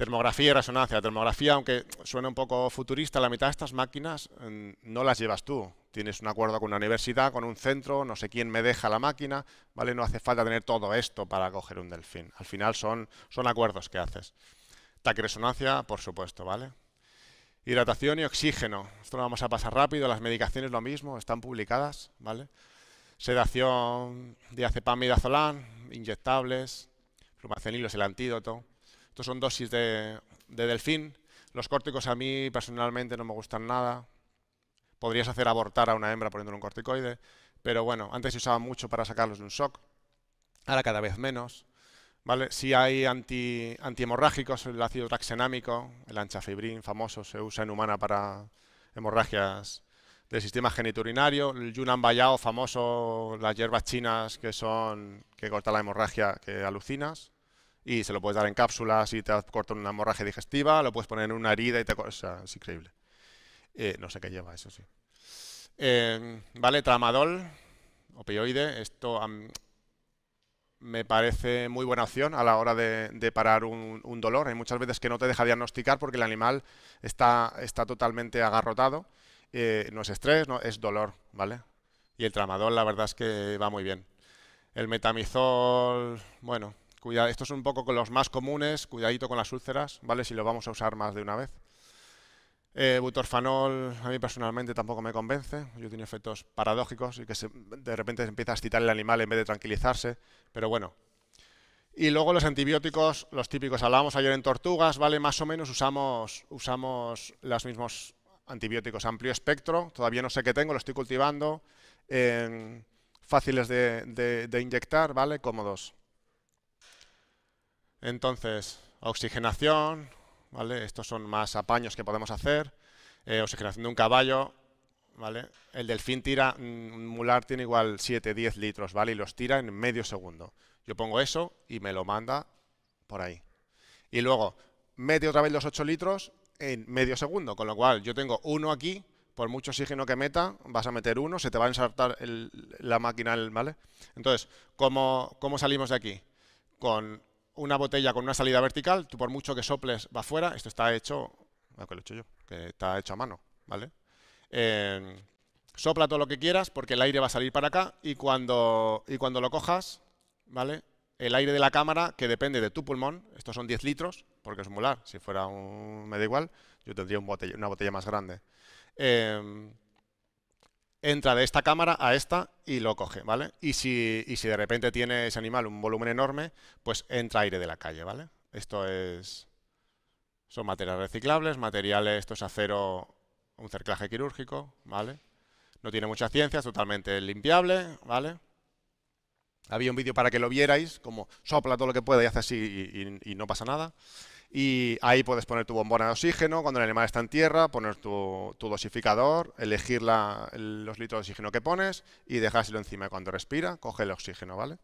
Termografía y resonancia. La termografía, aunque suena un poco futurista, la mitad de estas máquinas mm, no las llevas tú. Tienes un acuerdo con una universidad, con un centro, no sé quién me deja la máquina, ¿vale? No hace falta tener todo esto para coger un delfín. Al final son, son acuerdos que haces. resonancia, por supuesto, ¿vale? Hidratación y oxígeno. Esto lo vamos a pasar rápido. Las medicaciones lo mismo, están publicadas, ¿vale? Sedación, diazepam, midazolam, inyectables, rumacenilos es el antídoto son dosis de, delfín. Los córticos a mí personalmente no me gustan nada. Podrías hacer abortar a una hembra poniéndole un corticoide, pero bueno, antes se usaba mucho para sacarlos de un shock, ahora cada vez menos. ¿vale? si hay anti, antihemorrágicos, el ácido taxenámico, el anchafibrin famoso, se usa en humana para hemorragias del sistema geniturinario, el Yunan Bayao famoso, las hierbas chinas que son que corta la hemorragia que alucinas y se lo puedes dar en cápsulas y te corta una hemorragia digestiva, lo puedes poner en una herida y te... O es increíble. Eh, no sé qué lleva, eso sí. Em, vale, tramadol, opioide, esto me parece muy buena opción a la hora de, parar un, dolor. Hay muchas veces que no te deja diagnosticar porque el animal está, está totalmente agarrotado. Eh, no es estrés, no, es dolor, ¿vale? Y el tramadol, la verdad es que va muy bien. El metamizol, bueno, estos son un poco los más comunes, cuidadito con las úlceras, ¿vale? Si lo vamos a usar más de una vez. Eh, butorfanol a mí personalmente tampoco me convence, yo tiene efectos paradójicos y que de repente empieza a excitar el animal en vez de tranquilizarse, pero bueno. Y luego los antibióticos, los típicos, hablábamos ayer en tortugas, ¿vale? Más o menos usamos, usamos los mismos antibióticos, amplio espectro, todavía no sé qué tengo, lo estoy cultivando, fáciles de, de inyectar, ¿vale? Cómodos. Entonces, oxigenación, ¿vale? Estos son más apaños que podemos hacer. Eh, oxigenación de un caballo, ¿vale? El delfín tira, mm, un mular tiene igual 7, 10 litros, ¿vale? Y los tira en medio segundo. Yo pongo eso y me lo manda por ahí. Y luego mete otra vez los 8 litros en medio segundo, con lo cual yo tengo uno aquí, por mucho oxígeno que meta, vas a meter uno, se te va a ensartar la máquina, ¿vale? Entonces, ¿cómo, ¿cómo salimos de aquí? Con una botella con una salida vertical, tú por mucho que soples va fuera, esto está hecho, que está hecho a mano, ¿vale? Em, sopla todo lo que quieras porque el aire va a salir para acá y cuando, y cuando lo cojas, ¿vale? El aire de la cámara, que depende de tu pulmón, estos son 10 litros, porque es molar, si fuera un... me da igual, yo tendría una botella más grande. Em, entra de esta cámara a esta y lo coge, ¿vale? Y si, si de repente tiene ese animal un volumen enorme, pues entra aire de la calle, ¿vale? Esto es... Son materiales reciclables, materiales, esto es acero, un cerclaje quirúrgico, ¿vale? No tiene mucha ciencia, es totalmente limpiable, ¿vale? Había un vídeo para que lo vierais, como sopla todo lo que pueda y hace así y no pasa nada y ahí puedes poner tu bombona de oxígeno cuando el animal está en tierra, poner tu, dosificador, elegir los litros de oxígeno que pones y dejárselo encima. Cuando respira, coge el oxígeno, ¿vale?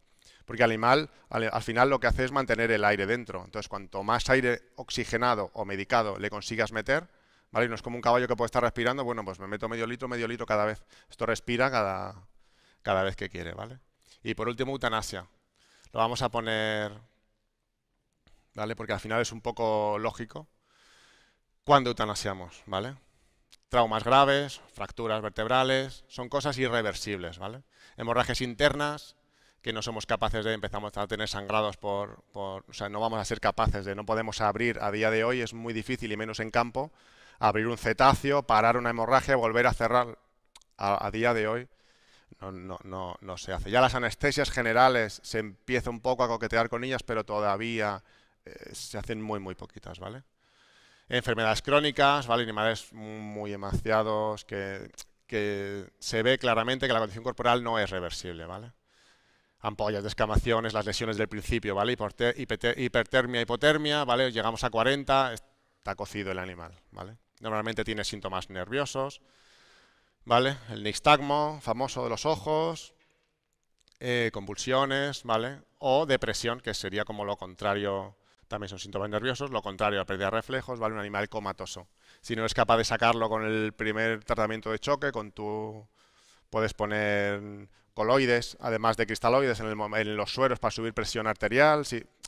Porque el animal al, final lo que hace es mantener el aire dentro. Entonces, cuanto más aire oxigenado o medicado le consigas meter, ¿vale? Y no es como un caballo que puede estar respirando, bueno, pues me meto medio litro, medio litro cada vez. Esto respira cada, cada vez que quiere, ¿vale? Y por último, eutanasia. Lo vamos a poner porque al final es un poco lógico. ¿Cuándo eutanasiamos, ¿vale? Traumas graves, fracturas vertebrales, son cosas irreversibles, ¿vale? Hemorragias internas, que no somos capaces de, empezamos a tener sangrados por, o sea, no vamos a ser capaces de, no podemos abrir a día de hoy, es muy difícil y menos en campo, abrir un cetáceo, parar una hemorragia, volver a cerrar a, a día de hoy, no, no, no, no se hace. Ya las anestesias generales se empieza un poco a coquetear con ellas, pero todavía eh, se hacen muy, muy poquitas, ¿vale? Enfermedades crónicas, ¿vale? Animales muy emaciados, que, se ve claramente que la condición corporal no es reversible, ¿vale? Ampollas, descamaciones, las lesiones del principio, ¿vale? Hipertermia, hipotermia, ¿vale? Llegamos a 40, está cocido el animal, ¿vale? Normalmente tiene síntomas nerviosos, ¿vale? El nixtagmo, famoso de los ojos, eh, convulsiones, ¿vale? O depresión, que sería como lo contrario también son síntomas nerviosos, lo contrario a pérdida de reflejos, ¿vale? Un animal comatoso. Si no es capaz de sacarlo con el primer tratamiento de choque, con tu... puedes poner coloides, además de cristaloides, en, los sueros para subir presión arterial.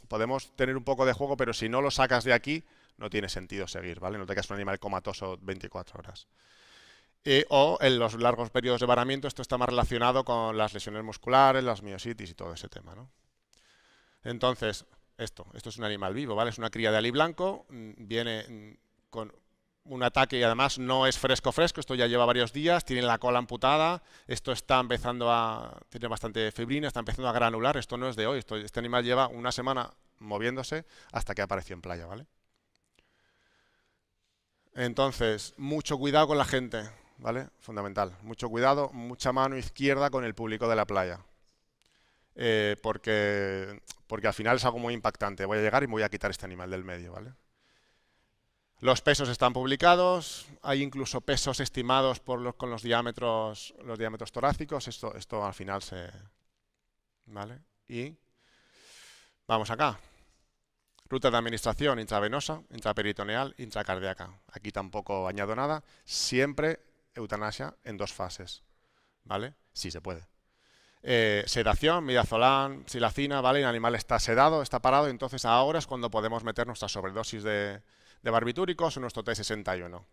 podemos tener un poco de juego, pero si no lo sacas de aquí, no tiene sentido seguir, ¿vale? No te quedas un animal comatoso 24 horas. Eh, o en los largos periodos de varamiento, esto está más relacionado con las lesiones musculares, las miositis y todo ese tema, ¿no? Entonces, esto, esto es un animal vivo, ¿vale? Es una cría de ali blanco, mm, viene mm, con un ataque y además no es fresco fresco, esto ya lleva varios días, tiene la cola amputada, esto está empezando a, tiene bastante fibrina, está empezando a granular, esto no es de hoy, este animal lleva una semana moviéndose hasta que apareció en playa, ¿vale? Entonces, mucho cuidado con la gente, ¿vale? Fundamental, mucho cuidado, mucha mano izquierda con el público de la playa. Eh, porque, al final es algo muy impactante. Voy a llegar y me voy a quitar este animal del medio, ¿vale? Los pesos están publicados, hay incluso pesos estimados por con los diámetros, los diámetros torácicos, esto, esto al final se... ¿Vale? Y vamos acá. Ruta de administración intravenosa, intraperitoneal, intracardíaca. Aquí tampoco añado nada. Siempre eutanasia en dos fases. ¿Vale? Sí se puede. Eh, sedación, midazolam, silacina, ¿vale? El animal está sedado, está parado, entonces ahora es cuando podemos meter nuestra sobredosis de, barbitúricos o nuestro T61.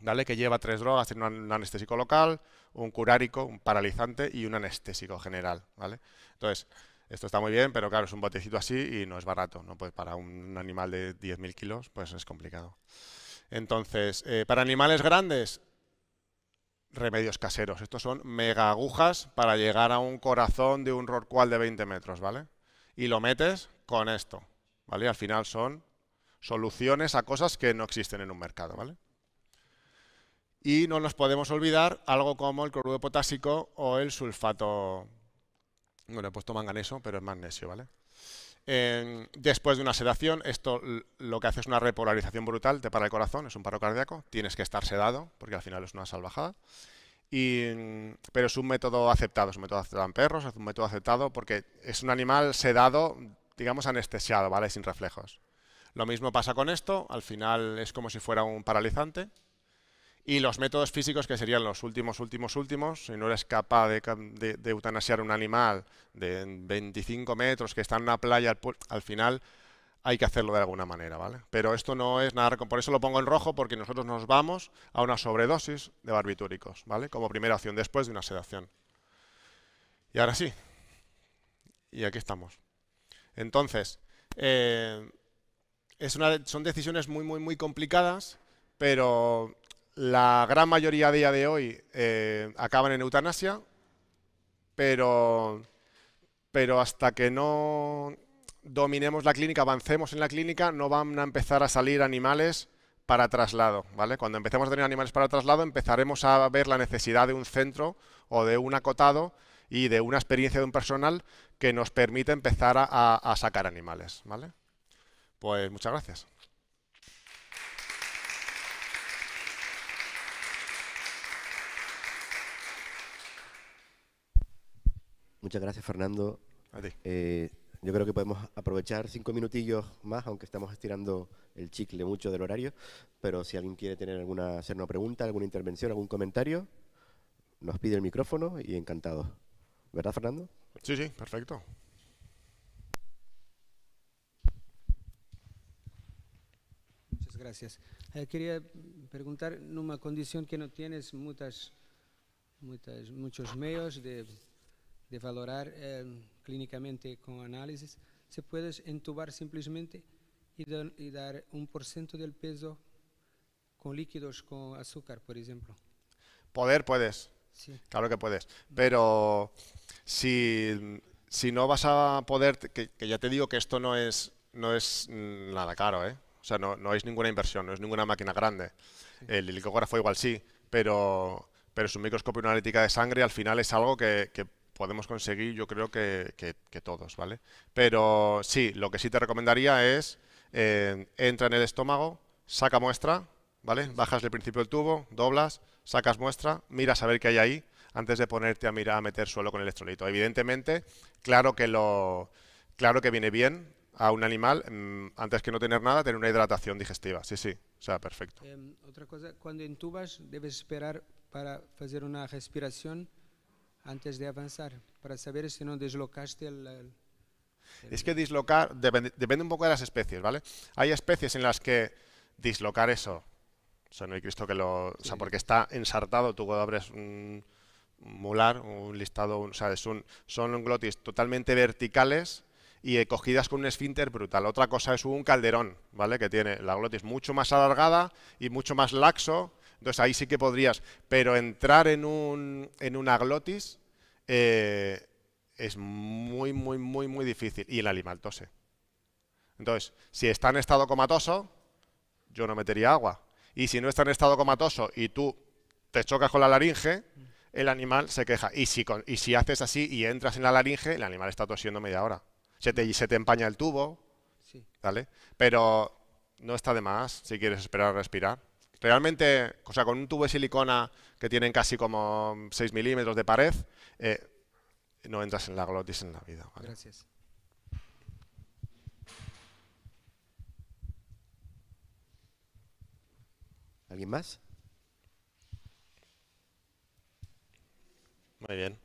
¿Vale? Que lleva tres drogas, tiene un anestésico local, un curárico, un paralizante y un anestésico general, ¿vale? Entonces, esto está muy bien, pero claro, es un botecito así y no es barato, ¿no? Pues para un animal de 10.000 kilos, pues es complicado. Entonces, eh, para animales grandes, remedios caseros. Estos son mega agujas para llegar a un corazón de un rorcual de 20 metros, ¿vale? Y lo metes con esto, ¿vale? Al final son soluciones a cosas que no existen en un mercado, ¿vale? Y no nos podemos olvidar algo como el cloruro potásico o el sulfato... Bueno, he puesto manganeso, pero es magnesio, ¿vale? después de una sedación, esto lo que hace es una repolarización brutal, te para el corazón, es un paro cardíaco, tienes que estar sedado, porque al final es una salvajada. pero es un método aceptado, es un método aceptado en perros, es un método aceptado porque es un animal sedado, digamos anestesiado, ¿vale? Sin reflejos. Lo mismo pasa con esto, al final es como si fuera un paralizante, y los métodos físicos, que serían los últimos, últimos, últimos, si no eres capaz de, de, eutanasiar un animal de 25 metros que está en una playa, al final hay que hacerlo de alguna manera, ¿vale? Pero esto no es nada, por eso lo pongo en rojo, porque nosotros nos vamos a una sobredosis de barbitúricos, ¿vale? Como primera opción después de una sedación. Y ahora sí, y aquí estamos. Entonces, eh, son decisiones muy, muy, muy complicadas, pero la gran mayoría a día de hoy eh, acaban en eutanasia, pero, pero hasta que no dominemos la clínica, avancemos en la clínica, no van a empezar a salir animales para traslado, ¿vale? Cuando empecemos a tener animales para traslado, empezaremos a ver la necesidad de un centro o de un acotado y de una experiencia de un personal que nos permita empezar a, a sacar animales, ¿vale? Pues muchas gracias. Muchas gracias, Fernando. Eh, yo creo que podemos aprovechar cinco minutillos más, aunque estamos estirando el chicle mucho del horario, pero si alguien quiere tener alguna, hacer una pregunta, alguna intervención, algún comentario, nos pide el micrófono y encantado. ¿Verdad, Fernando? Sí, sí, perfecto. Muchas gracias. Eh, quería preguntar, en una condición que no tienes muchos medios de de valorar em, clínicamente con análisis, se puede entubar simplemente y, dar un porcentaje del peso con líquidos, con azúcar, por ejemplo. Poder puedes. Sí. Claro que puedes. Pero si, si no vas a poder, que, ya te digo que esto no es, no es nada caro, ¿eh? O sea, no, no es ninguna inversión, no es ninguna máquina grande. El helicógrafo igual sí, pero, pero su microscopio y una analítica de sangre al final es algo que, que podemos conseguir, yo creo que, todos, ¿vale? Pero sí, lo que sí te recomendaría es, eh, entra en el estómago, saca muestra, ¿vale? Bajas del principio del tubo, doblas, sacas muestra, miras a ver qué hay ahí, antes de ponerte a mirar a meter suelo con el electrolito. Evidentemente, claro que, lo, claro que viene bien a un animal, mm, antes que no tener nada, tener una hidratación digestiva. Sí, sí, o sea, perfecto. Em, otra cosa, cuando entubas, debes esperar para hacer una respiración antes de avanzar, para saber si no deslocaste el... es que dislocar depende, un poco de las especies, ¿vale? Hay especies en las que dislocar eso, o sea, no hay Cristo que lo... O sea, porque está ensartado, tú cuando abres un mular, un listado, o sea, es un, son glotis totalmente verticales y eh, cogidas con un esfínter brutal. Otra cosa es un calderón, ¿vale? Que tiene la glotis mucho más alargada y mucho más laxo entonces ahí sí que podrías, pero entrar en, en una glotis eh, es muy, muy, muy, muy difícil. Y el animal tose. Entonces, si está en estado comatoso, yo no metería agua. Y si no está en estado comatoso y tú te chocas con la laringe, el animal se queja. Y si, y si haces así y entras en la laringe, el animal está tosiendo media hora. Se te, se te empaña el tubo, ¿vale? Pero no está de más si quieres esperar a respirar. Realmente, o sea, con un tubo de silicona que tienen casi como 6 milímetros de pared, eh, no entras en la glotis en la vida. Gracias. ¿Alguien más? Muy bien.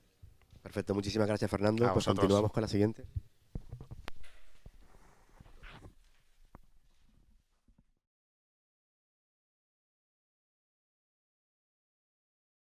Perfecto, muchísimas gracias Fernando. pues continuamos con la siguiente.